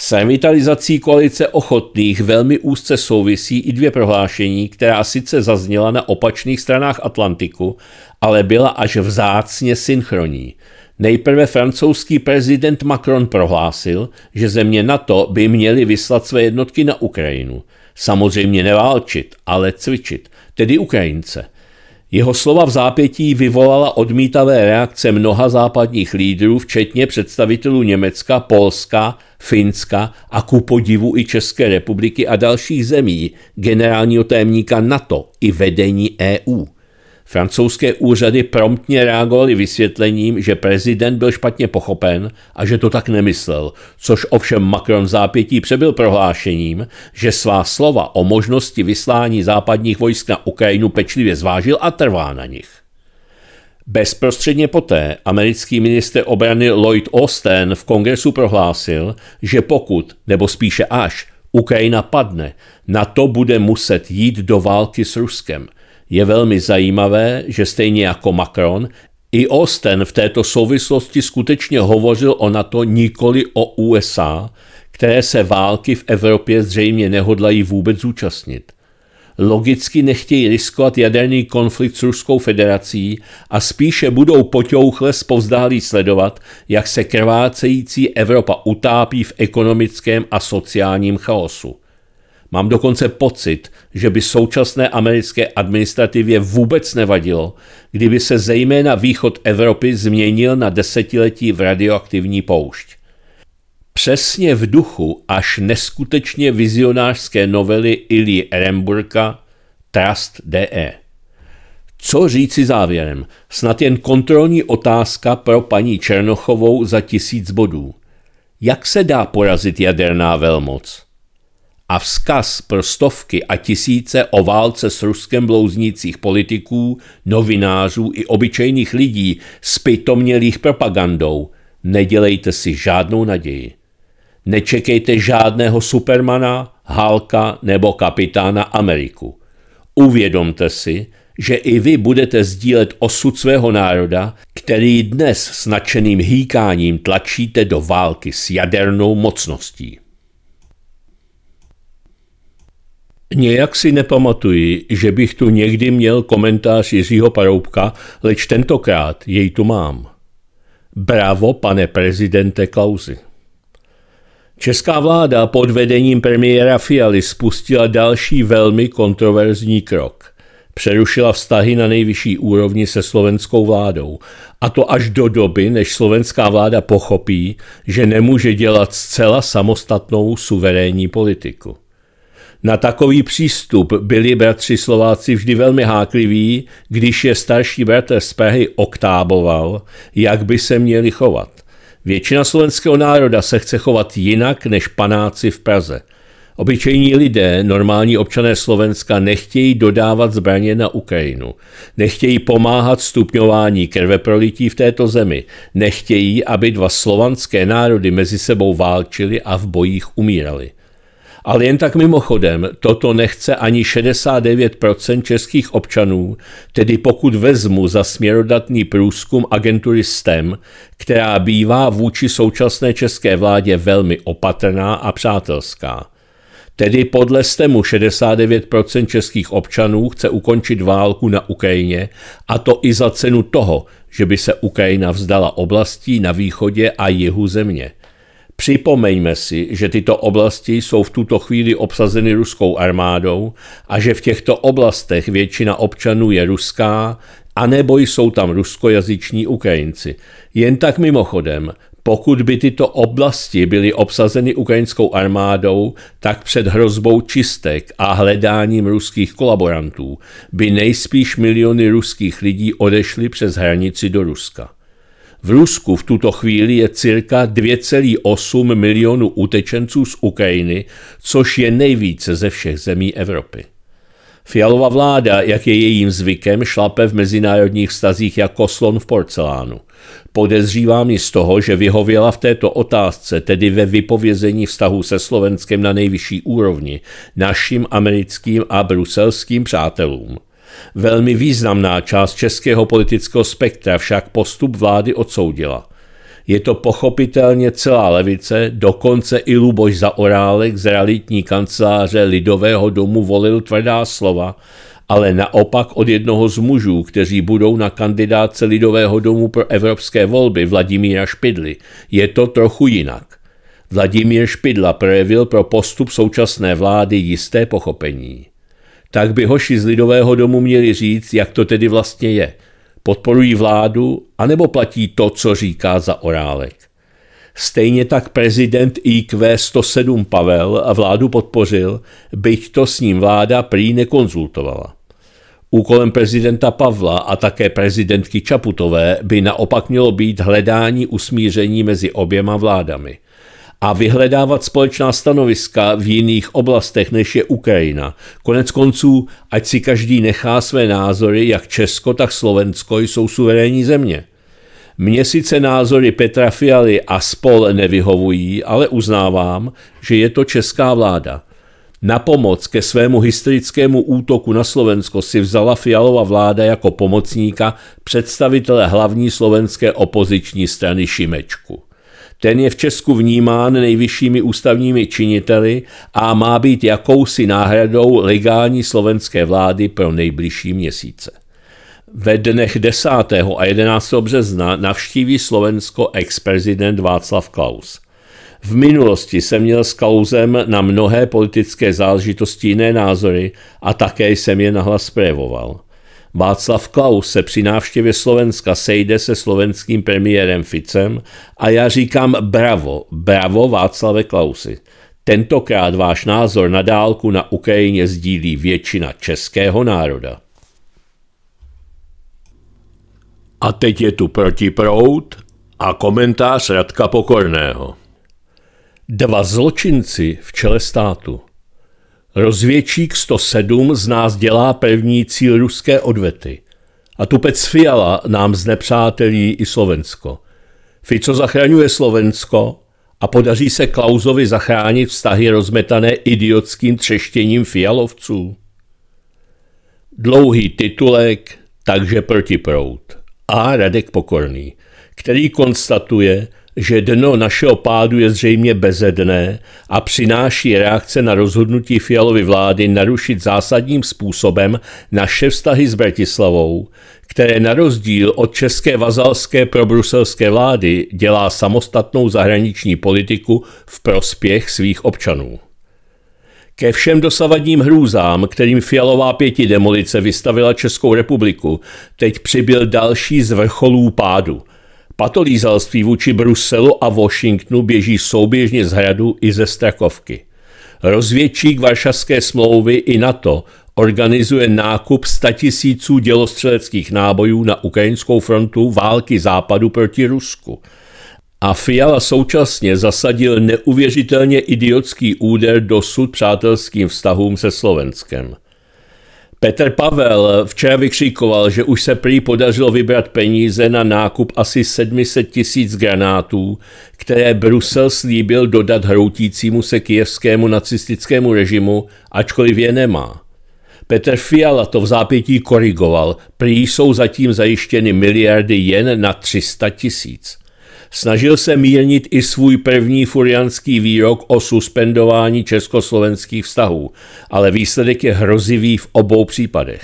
S revitalizací koalice ochotných velmi úzce souvisí i dvě prohlášení, která sice zazněla na opačných stranách Atlantiku, ale byla až vzácně synchronní. Nejprve francouzský prezident Macron prohlásil, že země NATO by měly vyslat své jednotky na Ukrajinu. Samozřejmě neválčit, ale cvičit, tedy Ukrajince – jeho slova v zápětí vyvolala odmítavé reakce mnoha západních lídrů, včetně představitelů Německa, Polska, Finska a ku podivu i České republiky a dalších zemí, generálního témníka NATO i vedení EU. Francouzské úřady promptně reagovaly vysvětlením, že prezident byl špatně pochopen a že to tak nemyslel, což ovšem Macron v zápětí přebyl prohlášením, že svá slova o možnosti vyslání západních vojsk na Ukrajinu pečlivě zvážil a trvá na nich. Bezprostředně poté americký minister obrany Lloyd Austin v kongresu prohlásil, že pokud, nebo spíše až, Ukrajina padne, na to bude muset jít do války s Ruskem – je velmi zajímavé, že stejně jako Macron, i Osten v této souvislosti skutečně hovořil o NATO nikoli o USA, které se války v Evropě zřejmě nehodlají vůbec zúčastnit. Logicky nechtějí riskovat jaderný konflikt s Ruskou federací a spíše budou potěuchle spovzdálí sledovat, jak se krvácející Evropa utápí v ekonomickém a sociálním chaosu. Mám dokonce pocit, že by současné americké administrativě vůbec nevadilo, kdyby se zejména východ Evropy změnil na desetiletí v radioaktivní poušť. Přesně v duchu až neskutečně vizionářské novely Ilí Eremburka Trust DE. Co říci závěrem? Snad jen kontrolní otázka pro paní Černochovou za tisíc bodů. Jak se dá porazit jaderná velmoc? a vzkaz pro stovky a tisíce o válce s Ruskem blouznících politiků, novinářů i obyčejných lidí pitomělých propagandou. Nedělejte si žádnou naději. Nečekejte žádného Supermana, Halka nebo kapitána Ameriku. Uvědomte si, že i vy budete sdílet osud svého národa, který dnes s nadšeným hýkáním tlačíte do války s jadernou mocností. Nějak si nepamatuji, že bych tu někdy měl komentář Jiřího Paroubka, leč tentokrát jej tu mám. Bravo, pane prezidente Klausi. Česká vláda pod vedením premiéra Fialy spustila další velmi kontroverzní krok. Přerušila vztahy na nejvyšší úrovni se slovenskou vládou, a to až do doby, než slovenská vláda pochopí, že nemůže dělat zcela samostatnou suverénní politiku. Na takový přístup byli bratři Slováci vždy velmi hákliví, když je starší bratr z Prahy oktáboval, jak by se měli chovat. Většina slovenského národa se chce chovat jinak než panáci v Praze. Obyčejní lidé, normální občané Slovenska, nechtějí dodávat zbraně na Ukrajinu, nechtějí pomáhat stupňování krveprolití v této zemi, nechtějí, aby dva slovanské národy mezi sebou válčili a v bojích umírali. Ale jen tak mimochodem, toto nechce ani 69% českých občanů, tedy pokud vezmu za směrodatný průzkum agentury STEM, která bývá vůči současné české vládě velmi opatrná a přátelská. Tedy podle STEMu 69% českých občanů chce ukončit válku na Ukrajině a to i za cenu toho, že by se Ukrajina vzdala oblastí na východě a jihu země. Připomeňme si, že tyto oblasti jsou v tuto chvíli obsazeny ruskou armádou a že v těchto oblastech většina občanů je ruská, anebo jsou tam ruskojazyční Ukrajinci. Jen tak mimochodem, pokud by tyto oblasti byly obsazeny ukrajinskou armádou, tak před hrozbou čistek a hledáním ruských kolaborantů by nejspíš miliony ruských lidí odešly přes hranici do Ruska. V Rusku v tuto chvíli je cirka 2,8 milionu utečenců z Ukrajiny, což je nejvíce ze všech zemí Evropy. Fialová vláda, jak je jejím zvykem, šlape v mezinárodních stazích jako slon v porcelánu. Podezřívá mi z toho, že vyhověla v této otázce, tedy ve vypovězení vztahu se Slovenskem na nejvyšší úrovni, našim americkým a bruselským přátelům. Velmi významná část českého politického spektra však postup vlády odsoudila. Je to pochopitelně celá levice, dokonce i Luboš Zaorálek z realitní kanceláře Lidového domu volil tvrdá slova, ale naopak od jednoho z mužů, kteří budou na kandidáce Lidového domu pro evropské volby Vladimíra Špidly. Je to trochu jinak. Vladimír Špidla projevil pro postup současné vlády jisté pochopení tak by hoši z Lidového domu měli říct, jak to tedy vlastně je. Podporují vládu, anebo platí to, co říká za orálek. Stejně tak prezident IQ 107 Pavel vládu podpořil, byť to s ním vláda prý nekonzultovala. Úkolem prezidenta Pavla a také prezidentky Čaputové by naopak mělo být hledání usmíření mezi oběma vládami – a vyhledávat společná stanoviska v jiných oblastech, než je Ukrajina. Konec konců, ať si každý nechá své názory, jak Česko, tak Slovensko jsou suverénní země. Mně sice názory Petra Fialy a spol nevyhovují, ale uznávám, že je to česká vláda. Na pomoc ke svému historickému útoku na Slovensko si vzala Fialová vláda jako pomocníka představitele hlavní slovenské opoziční strany Šimečku. Ten je v Česku vnímán nejvyššími ústavními činiteli a má být jakousi náhradou legální slovenské vlády pro nejbližší měsíce. Ve dnech 10. a 11. března navštíví Slovensko ex-prezident Václav Klaus. V minulosti jsem měl s Klausem na mnohé politické záležitosti jiné názory a také jsem je nahlas projevoval. Václav Klaus se při návštěvě Slovenska sejde se slovenským premiérem Ficem a já říkám bravo, bravo Václave Klausi. Tentokrát váš názor na dálku na Ukrajině sdílí většina českého národa. A teď je tu protiprout a komentář Radka Pokorného. Dva zločinci v čele státu. Rozvědčík 107 z nás dělá první cíl ruské odvety. A tupec Fiala nám znepřátelí i Slovensko. Fico zachraňuje Slovensko a podaří se Klausovi zachránit vztahy rozmetané idiotským třeštěním fialovců. Dlouhý titulek, takže protiprout. A Radek Pokorný, který konstatuje, že dno našeho pádu je zřejmě bezedné a přináší reakce na rozhodnutí Fialovy vlády narušit zásadním způsobem naše vztahy s Bratislavou, které na rozdíl od české vazalské pro bruselské vlády dělá samostatnou zahraniční politiku v prospěch svých občanů. Ke všem dosavadním hrůzám, kterým Fialová pěti demolice vystavila Českou republiku, teď přibyl další z vrcholů pádu – Patolízalství vůči Bruselu a Washingtonu běží souběžně z hradu i ze Strakovky. Rozvědčík Varšavské smlouvy i NATO organizuje nákup statisíců dělostřeleckých nábojů na ukrajinskou frontu války západu proti Rusku. A Fiala současně zasadil neuvěřitelně idiotský úder dosud přátelským vztahům se Slovenskem – Petr Pavel včera vykřikoval, že už se prý podařilo vybrat peníze na nákup asi 700 tisíc granátů, které Brusel slíbil dodat hroutícímu se kijevskému nacistickému režimu, ačkoliv je nemá. Petr Fiala to v zápětí korigoval, prý jsou zatím zajištěny miliardy jen na 300 tisíc. Snažil se mírnit i svůj první furianský výrok o suspendování československých vztahů, ale výsledek je hrozivý v obou případech.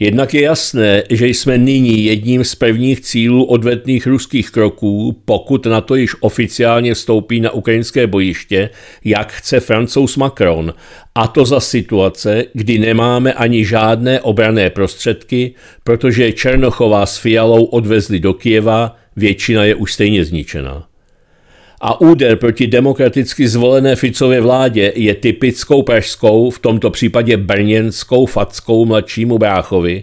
Jednak je jasné, že jsme nyní jedním z prvních cílů odvetných ruských kroků, pokud na to již oficiálně vstoupí na ukrajinské bojiště, jak chce francouz Macron, a to za situace, kdy nemáme ani žádné obrané prostředky, protože Černochová s Fialou odvezli do Kieva většina je už stejně zničena. A úder proti demokraticky zvolené Ficově vládě je typickou pražskou, v tomto případě brněnskou fackou mladšímu bráchovi,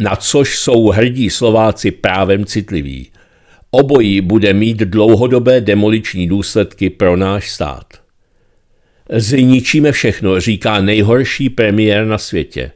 na což jsou hrdí Slováci právem citliví. Obojí bude mít dlouhodobé demoliční důsledky pro náš stát. Zničíme všechno, říká nejhorší premiér na světě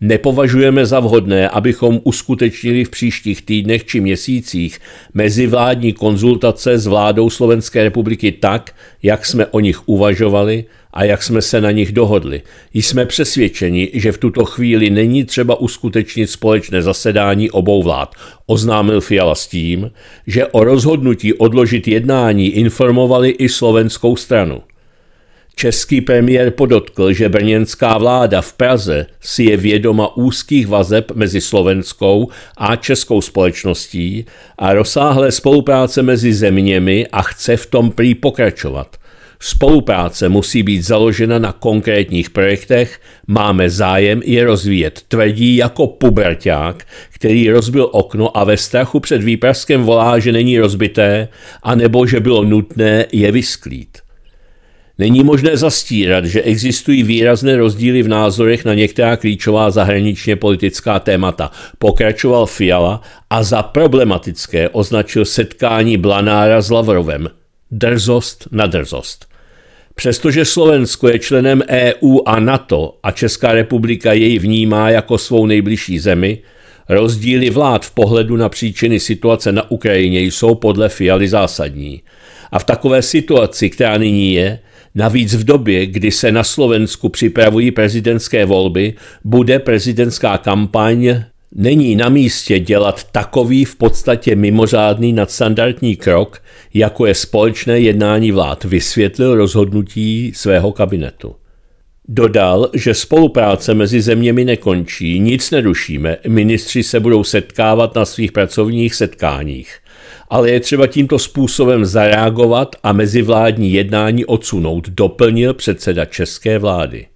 nepovažujeme za vhodné, abychom uskutečnili v příštích týdnech či měsících mezivládní konzultace s vládou Slovenské republiky tak, jak jsme o nich uvažovali a jak jsme se na nich dohodli. Jsme přesvědčeni, že v tuto chvíli není třeba uskutečnit společné zasedání obou vlád, oznámil Fiala s tím, že o rozhodnutí odložit jednání informovali i slovenskou stranu. Český premiér podotkl, že brněnská vláda v Praze si je vědoma úzkých vazeb mezi slovenskou a českou společností a rozsáhlé spolupráce mezi zeměmi a chce v tom prý pokračovat. Spolupráce musí být založena na konkrétních projektech, máme zájem je rozvíjet, tvrdí jako puberták, který rozbil okno a ve strachu před výpraskem volá, že není rozbité, anebo že bylo nutné je vysklít. Není možné zastírat, že existují výrazné rozdíly v názorech na některá klíčová zahraničně politická témata, pokračoval Fiala a za problematické označil setkání Blanára s Lavrovem. Drzost na drzost. Přestože Slovensko je členem EU a NATO a Česká republika jej vnímá jako svou nejbližší zemi, rozdíly vlád v pohledu na příčiny situace na Ukrajině jsou podle Fialy zásadní. A v takové situaci, která nyní je, Navíc v době, kdy se na Slovensku připravují prezidentské volby, bude prezidentská kampaň Není na místě dělat takový v podstatě mimořádný nadstandardní krok, jako je společné jednání vlád, vysvětlil rozhodnutí svého kabinetu. Dodal, že spolupráce mezi zeměmi nekončí, nic nerušíme, ministři se budou setkávat na svých pracovních setkáních ale je třeba tímto způsobem zareagovat a mezivládní jednání odsunout, doplnil předseda české vlády.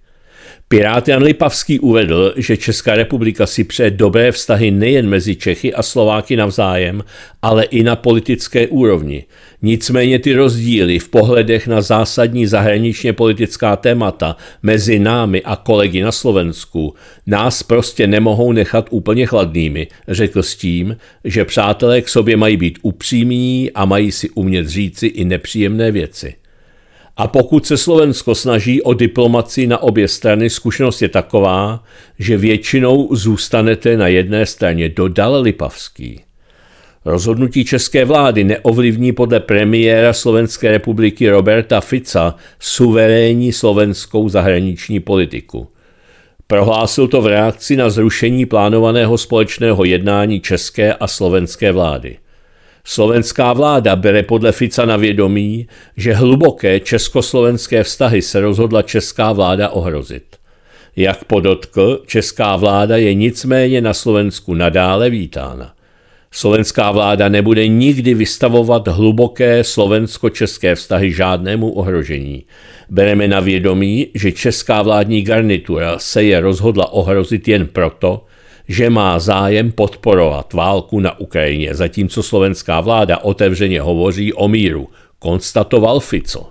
Pirát Jan Lipavský uvedl, že Česká republika si přeje dobré vztahy nejen mezi Čechy a Slováky navzájem, ale i na politické úrovni. Nicméně ty rozdíly v pohledech na zásadní zahraničně politická témata mezi námi a kolegy na Slovensku nás prostě nemohou nechat úplně chladnými, řekl s tím, že přátelé k sobě mají být upřímní a mají si umět říci i nepříjemné věci. A pokud se Slovensko snaží o diplomaci na obě strany, zkušenost je taková, že většinou zůstanete na jedné straně, dodal Lipavský. Rozhodnutí české vlády neovlivní podle premiéra Slovenské republiky Roberta Fica suverénní slovenskou zahraniční politiku. Prohlásil to v reakci na zrušení plánovaného společného jednání české a slovenské vlády. Slovenská vláda bere podle Fica na vědomí, že hluboké československé vztahy se rozhodla česká vláda ohrozit. Jak podotkl, česká vláda je nicméně na Slovensku nadále vítána. Slovenská vláda nebude nikdy vystavovat hluboké slovensko-české vztahy žádnému ohrožení. Bereme na vědomí, že česká vládní garnitura se je rozhodla ohrozit jen proto, že má zájem podporovat válku na Ukrajině, zatímco slovenská vláda otevřeně hovoří o míru, konstatoval Fico.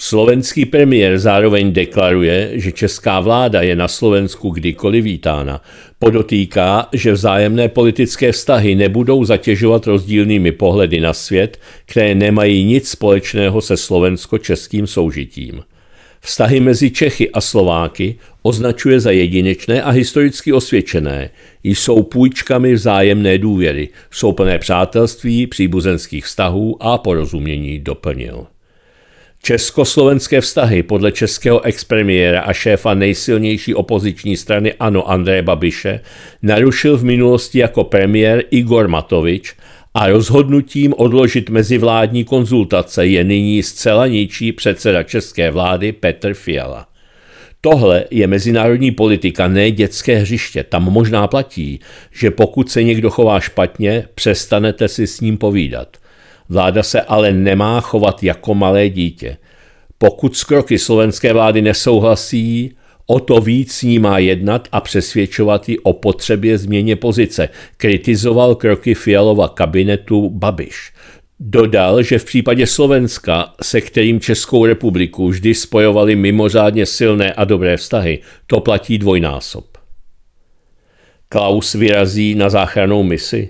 Slovenský premiér zároveň deklaruje, že česká vláda je na Slovensku kdykoliv vítána. Podotýká, že vzájemné politické vztahy nebudou zatěžovat rozdílnými pohledy na svět, které nemají nic společného se slovensko-českým soužitím. Vztahy mezi Čechy a Slováky označuje za jedinečné a historicky osvědčené. Jsou půjčkami vzájemné důvěry, jsou plné přátelství, příbuzenských vztahů a porozumění doplnil. Československé vztahy podle českého expremiéra a šéfa nejsilnější opoziční strany ANO Andreje Babiše narušil v minulosti jako premiér Igor Matovič a rozhodnutím odložit mezivládní konzultace je nyní zcela ničí předseda české vlády Petr Fiala. Tohle je mezinárodní politika, ne dětské hřiště. Tam možná platí, že pokud se někdo chová špatně, přestanete si s ním povídat. Vláda se ale nemá chovat jako malé dítě. Pokud s kroky slovenské vlády nesouhlasí, o to víc s ní má jednat a přesvědčovat ji o potřebě změně pozice. Kritizoval kroky Fialova kabinetu Babiš. Dodal, že v případě Slovenska, se kterým Českou republiku vždy spojovali mimořádně silné a dobré vztahy, to platí dvojnásob. Klaus vyrazí na záchranou misi?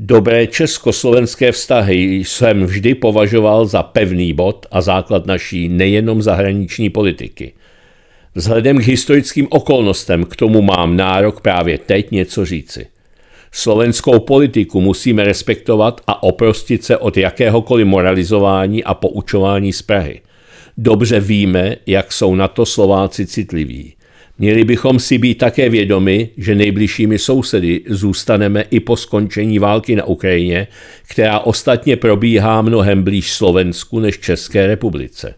Dobré československé vztahy jsem vždy považoval za pevný bod a základ naší nejenom zahraniční politiky. Vzhledem k historickým okolnostem k tomu mám nárok právě teď něco říci. Slovenskou politiku musíme respektovat a oprostit se od jakéhokoliv moralizování a poučování z Prahy. Dobře víme, jak jsou na to Slováci citliví. Měli bychom si být také vědomi, že nejbližšími sousedy zůstaneme i po skončení války na Ukrajině, která ostatně probíhá mnohem blíž Slovensku než České republice.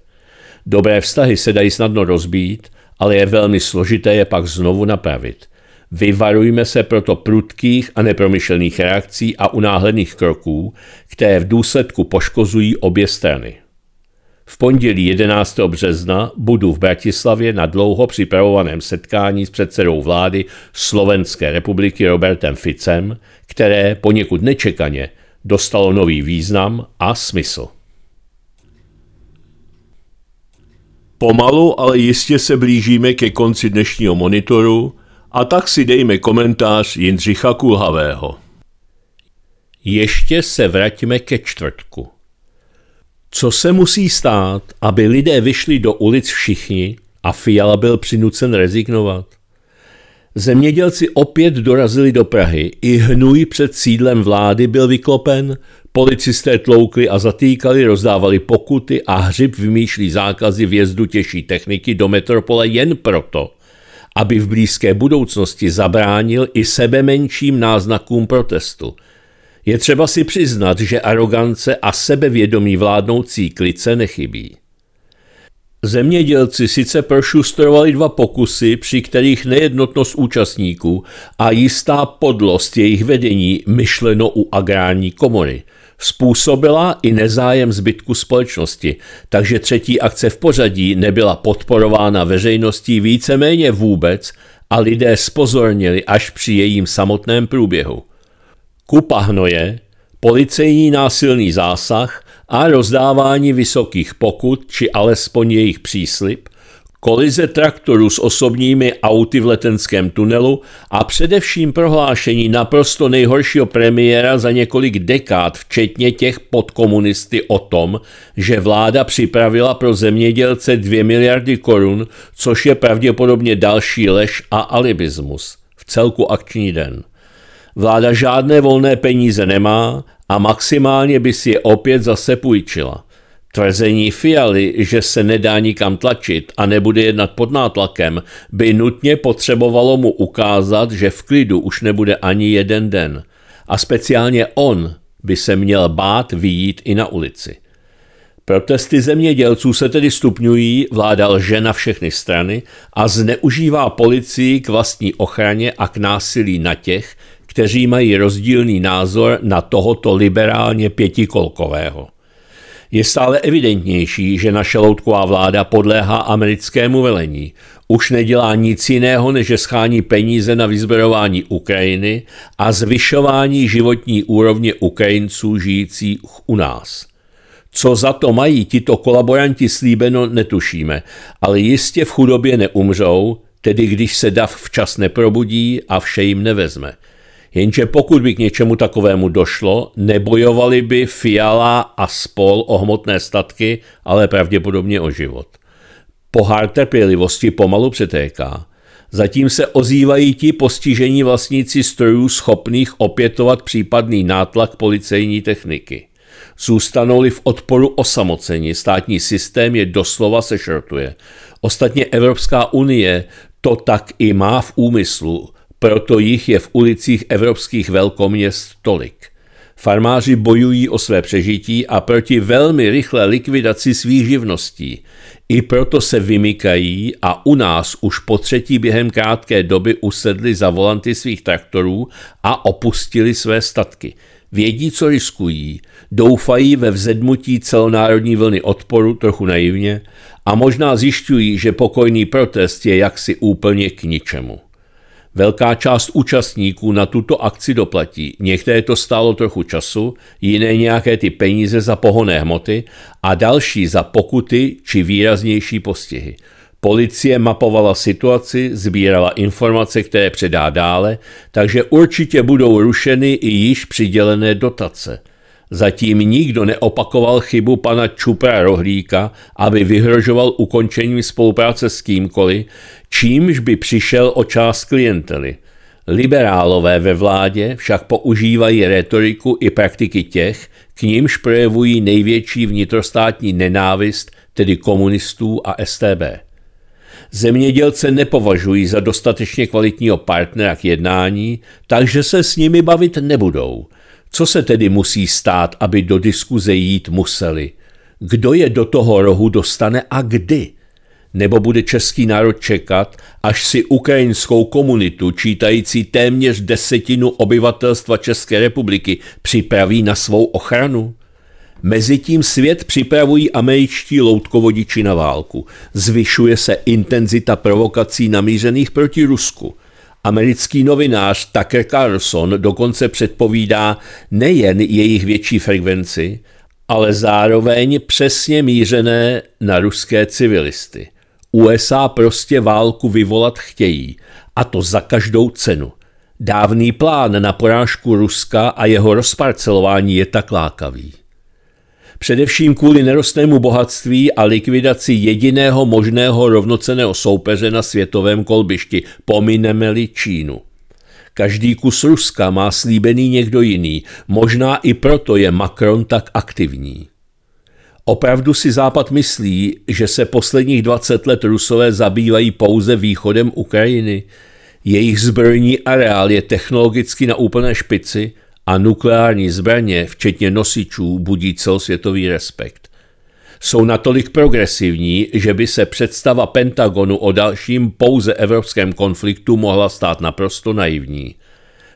Dobré vztahy se dají snadno rozbít, ale je velmi složité je pak znovu napravit. Vyvarujme se proto prudkých a nepromyšlených reakcí a unáhlených kroků, které v důsledku poškozují obě strany. V pondělí 11. března budu v Bratislavě na dlouho připravovaném setkání s předsedou vlády Slovenské republiky Robertem Ficem, které poněkud nečekaně dostalo nový význam a smysl. Pomalu, ale jistě se blížíme ke konci dnešního monitoru a tak si dejme komentář Jindřicha Kulhavého. Ještě se vraťme ke čtvrtku. Co se musí stát, aby lidé vyšli do ulic všichni a Fiala byl přinucen rezignovat? Zemědělci opět dorazili do Prahy. I hnůj před sídlem vlády byl vyklopen, policisté tloukli a zatýkali, rozdávali pokuty a hřib vymýšlí zákazy vjezdu těžší techniky do metropole jen proto, aby v blízké budoucnosti zabránil i sebe menším náznakům protestu. Je třeba si přiznat, že arogance a sebevědomí vládnoucí klice nechybí. Zemědělci sice prošustrovali dva pokusy, při kterých nejednotnost účastníků a jistá podlost jejich vedení, myšleno u agrární komory, způsobila i nezájem zbytku společnosti, takže třetí akce v pořadí nebyla podporována veřejností víceméně vůbec a lidé spozornili až při jejím samotném průběhu kupa hnoje, policejní násilný zásah a rozdávání vysokých pokut či alespoň jejich příslip, kolize traktoru s osobními auty v letenském tunelu a především prohlášení naprosto nejhoršího premiéra za několik dekád, včetně těch pod komunisty o tom, že vláda připravila pro zemědělce 2 miliardy korun, což je pravděpodobně další lež a alibismus. V celku akční den. Vláda žádné volné peníze nemá a maximálně by si je opět zase půjčila. Tvrzení Fialy, že se nedá nikam tlačit a nebude jednat pod nátlakem, by nutně potřebovalo mu ukázat, že v klidu už nebude ani jeden den. A speciálně on by se měl bát výjít i na ulici. Protesty zemědělců se tedy stupňují, vláda lže na všechny strany a zneužívá policii k vlastní ochraně a k násilí na těch, kteří mají rozdílný názor na tohoto liberálně pětikolkového. Je stále evidentnější, že naše loutková vláda podléhá americkému velení. Už nedělá nic jiného, než že schání peníze na vyzbrojování Ukrajiny a zvyšování životní úrovně Ukrajinců žijících u nás. Co za to mají tito kolaboranti slíbeno, netušíme, ale jistě v chudobě neumřou, tedy když se dav včas neprobudí a vše jim nevezme – Jenže pokud by k něčemu takovému došlo, nebojovali by Fiala a spol o hmotné statky, ale pravděpodobně o život. Pohár trpělivosti pomalu přetéká. Zatím se ozývají ti postižení vlastníci strojů schopných opětovat případný nátlak policejní techniky. Zůstanou-li v odporu osamoceni, státní systém je doslova sešrotuje. Ostatně Evropská unie to tak i má v úmyslu. Proto jich je v ulicích evropských velkoměst tolik. Farmáři bojují o své přežití a proti velmi rychlé likvidaci svých živností. I proto se vymykají a u nás už po třetí během krátké doby usedli za volanty svých traktorů a opustili své statky. Vědí, co riskují, doufají ve vzedmutí celonárodní vlny odporu trochu naivně a možná zjišťují, že pokojný protest je jaksi úplně k ničemu. Velká část účastníků na tuto akci doplatí. Některé to stálo trochu času, jiné nějaké ty peníze za pohonné hmoty a další za pokuty či výraznější postihy. Policie mapovala situaci, sbírala informace, které předá dále, takže určitě budou rušeny i již přidělené dotace. Zatím nikdo neopakoval chybu pana Čupra Rohlíka, aby vyhrožoval ukončením spolupráce s kýmkoliv, čímž by přišel o část klientely. Liberálové ve vládě však používají retoriku i praktiky těch, k nímž projevují největší vnitrostátní nenávist, tedy komunistů a STB. Zemědělce nepovažují za dostatečně kvalitního partnera k jednání, takže se s nimi bavit nebudou – co se tedy musí stát, aby do diskuze jít museli? Kdo je do toho rohu dostane a kdy? Nebo bude český národ čekat, až si ukrajinskou komunitu, čítající téměř desetinu obyvatelstva České republiky, připraví na svou ochranu? Mezitím svět připravují američtí loutkovodiči na válku. Zvyšuje se intenzita provokací namířených proti Rusku – Americký novinář Tucker Carlson dokonce předpovídá nejen jejich větší frekvenci, ale zároveň přesně mířené na ruské civilisty. USA prostě válku vyvolat chtějí, a to za každou cenu. Dávný plán na porážku Ruska a jeho rozparcelování je tak lákavý. Především kvůli nerostnému bohatství a likvidaci jediného možného rovnoceného soupeře na světovém kolbišti, pomineme-li Čínu. Každý kus Ruska má slíbený někdo jiný, možná i proto je Macron tak aktivní. Opravdu si Západ myslí, že se posledních 20 let Rusové zabývají pouze východem Ukrajiny? Jejich zbrojní areál je technologicky na úplné špici – a nukleární zbraně, včetně nosičů, budí celosvětový respekt. Jsou natolik progresivní, že by se představa Pentagonu o dalším pouze evropském konfliktu mohla stát naprosto naivní.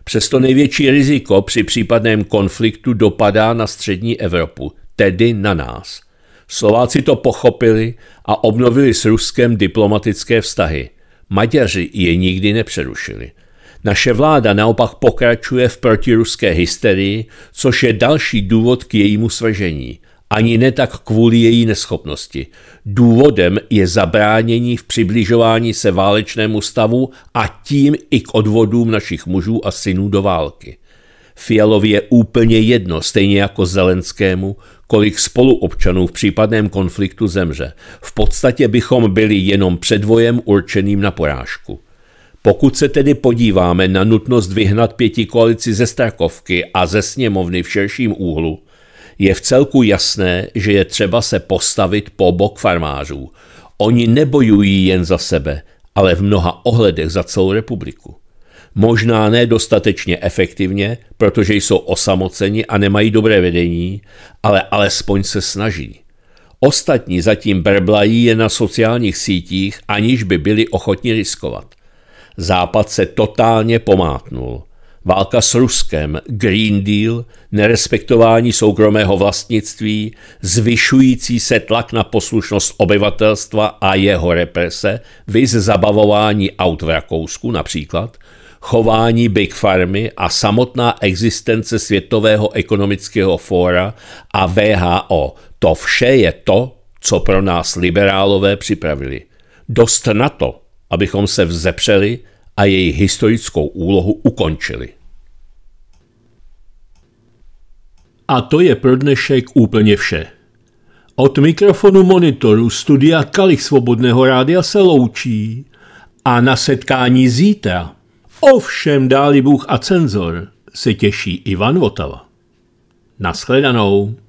Přesto největší riziko při případném konfliktu dopadá na střední Evropu, tedy na nás. Slováci to pochopili a obnovili s Ruskem diplomatické vztahy. Maďaři je nikdy nepřerušili – naše vláda naopak pokračuje v protiruské hysterii, což je další důvod k jejímu svržení. Ani ne tak kvůli její neschopnosti. Důvodem je zabránění v přibližování se válečnému stavu a tím i k odvodům našich mužů a synů do války. Fialovi je úplně jedno, stejně jako Zelenskému, kolik spoluobčanů v případném konfliktu zemře. V podstatě bychom byli jenom předvojem určeným na porážku. Pokud se tedy podíváme na nutnost vyhnat pěti koalici ze Strakovky a ze sněmovny v širším úhlu, je v celku jasné, že je třeba se postavit po bok farmářů. Oni nebojují jen za sebe, ale v mnoha ohledech za celou republiku. Možná ne dostatečně efektivně, protože jsou osamoceni a nemají dobré vedení, ale alespoň se snaží. Ostatní zatím brblají je na sociálních sítích, aniž by byli ochotni riskovat – Západ se totálně pomátnul. Válka s Ruskem, Green Deal, nerespektování soukromého vlastnictví, zvyšující se tlak na poslušnost obyvatelstva a jeho represe, viz zabavování aut v Rakousku například, chování Big Farmy a samotná existence Světového ekonomického fóra a VHO. To vše je to, co pro nás liberálové připravili. Dost na to, abychom se vzepřeli a její historickou úlohu ukončili. A to je pro dnešek úplně vše. Od mikrofonu monitoru studia Kalich Svobodného rádia se loučí a na setkání zítra, ovšem dáli Bůh a cenzor, se těší Ivan Votava. Naschledanou.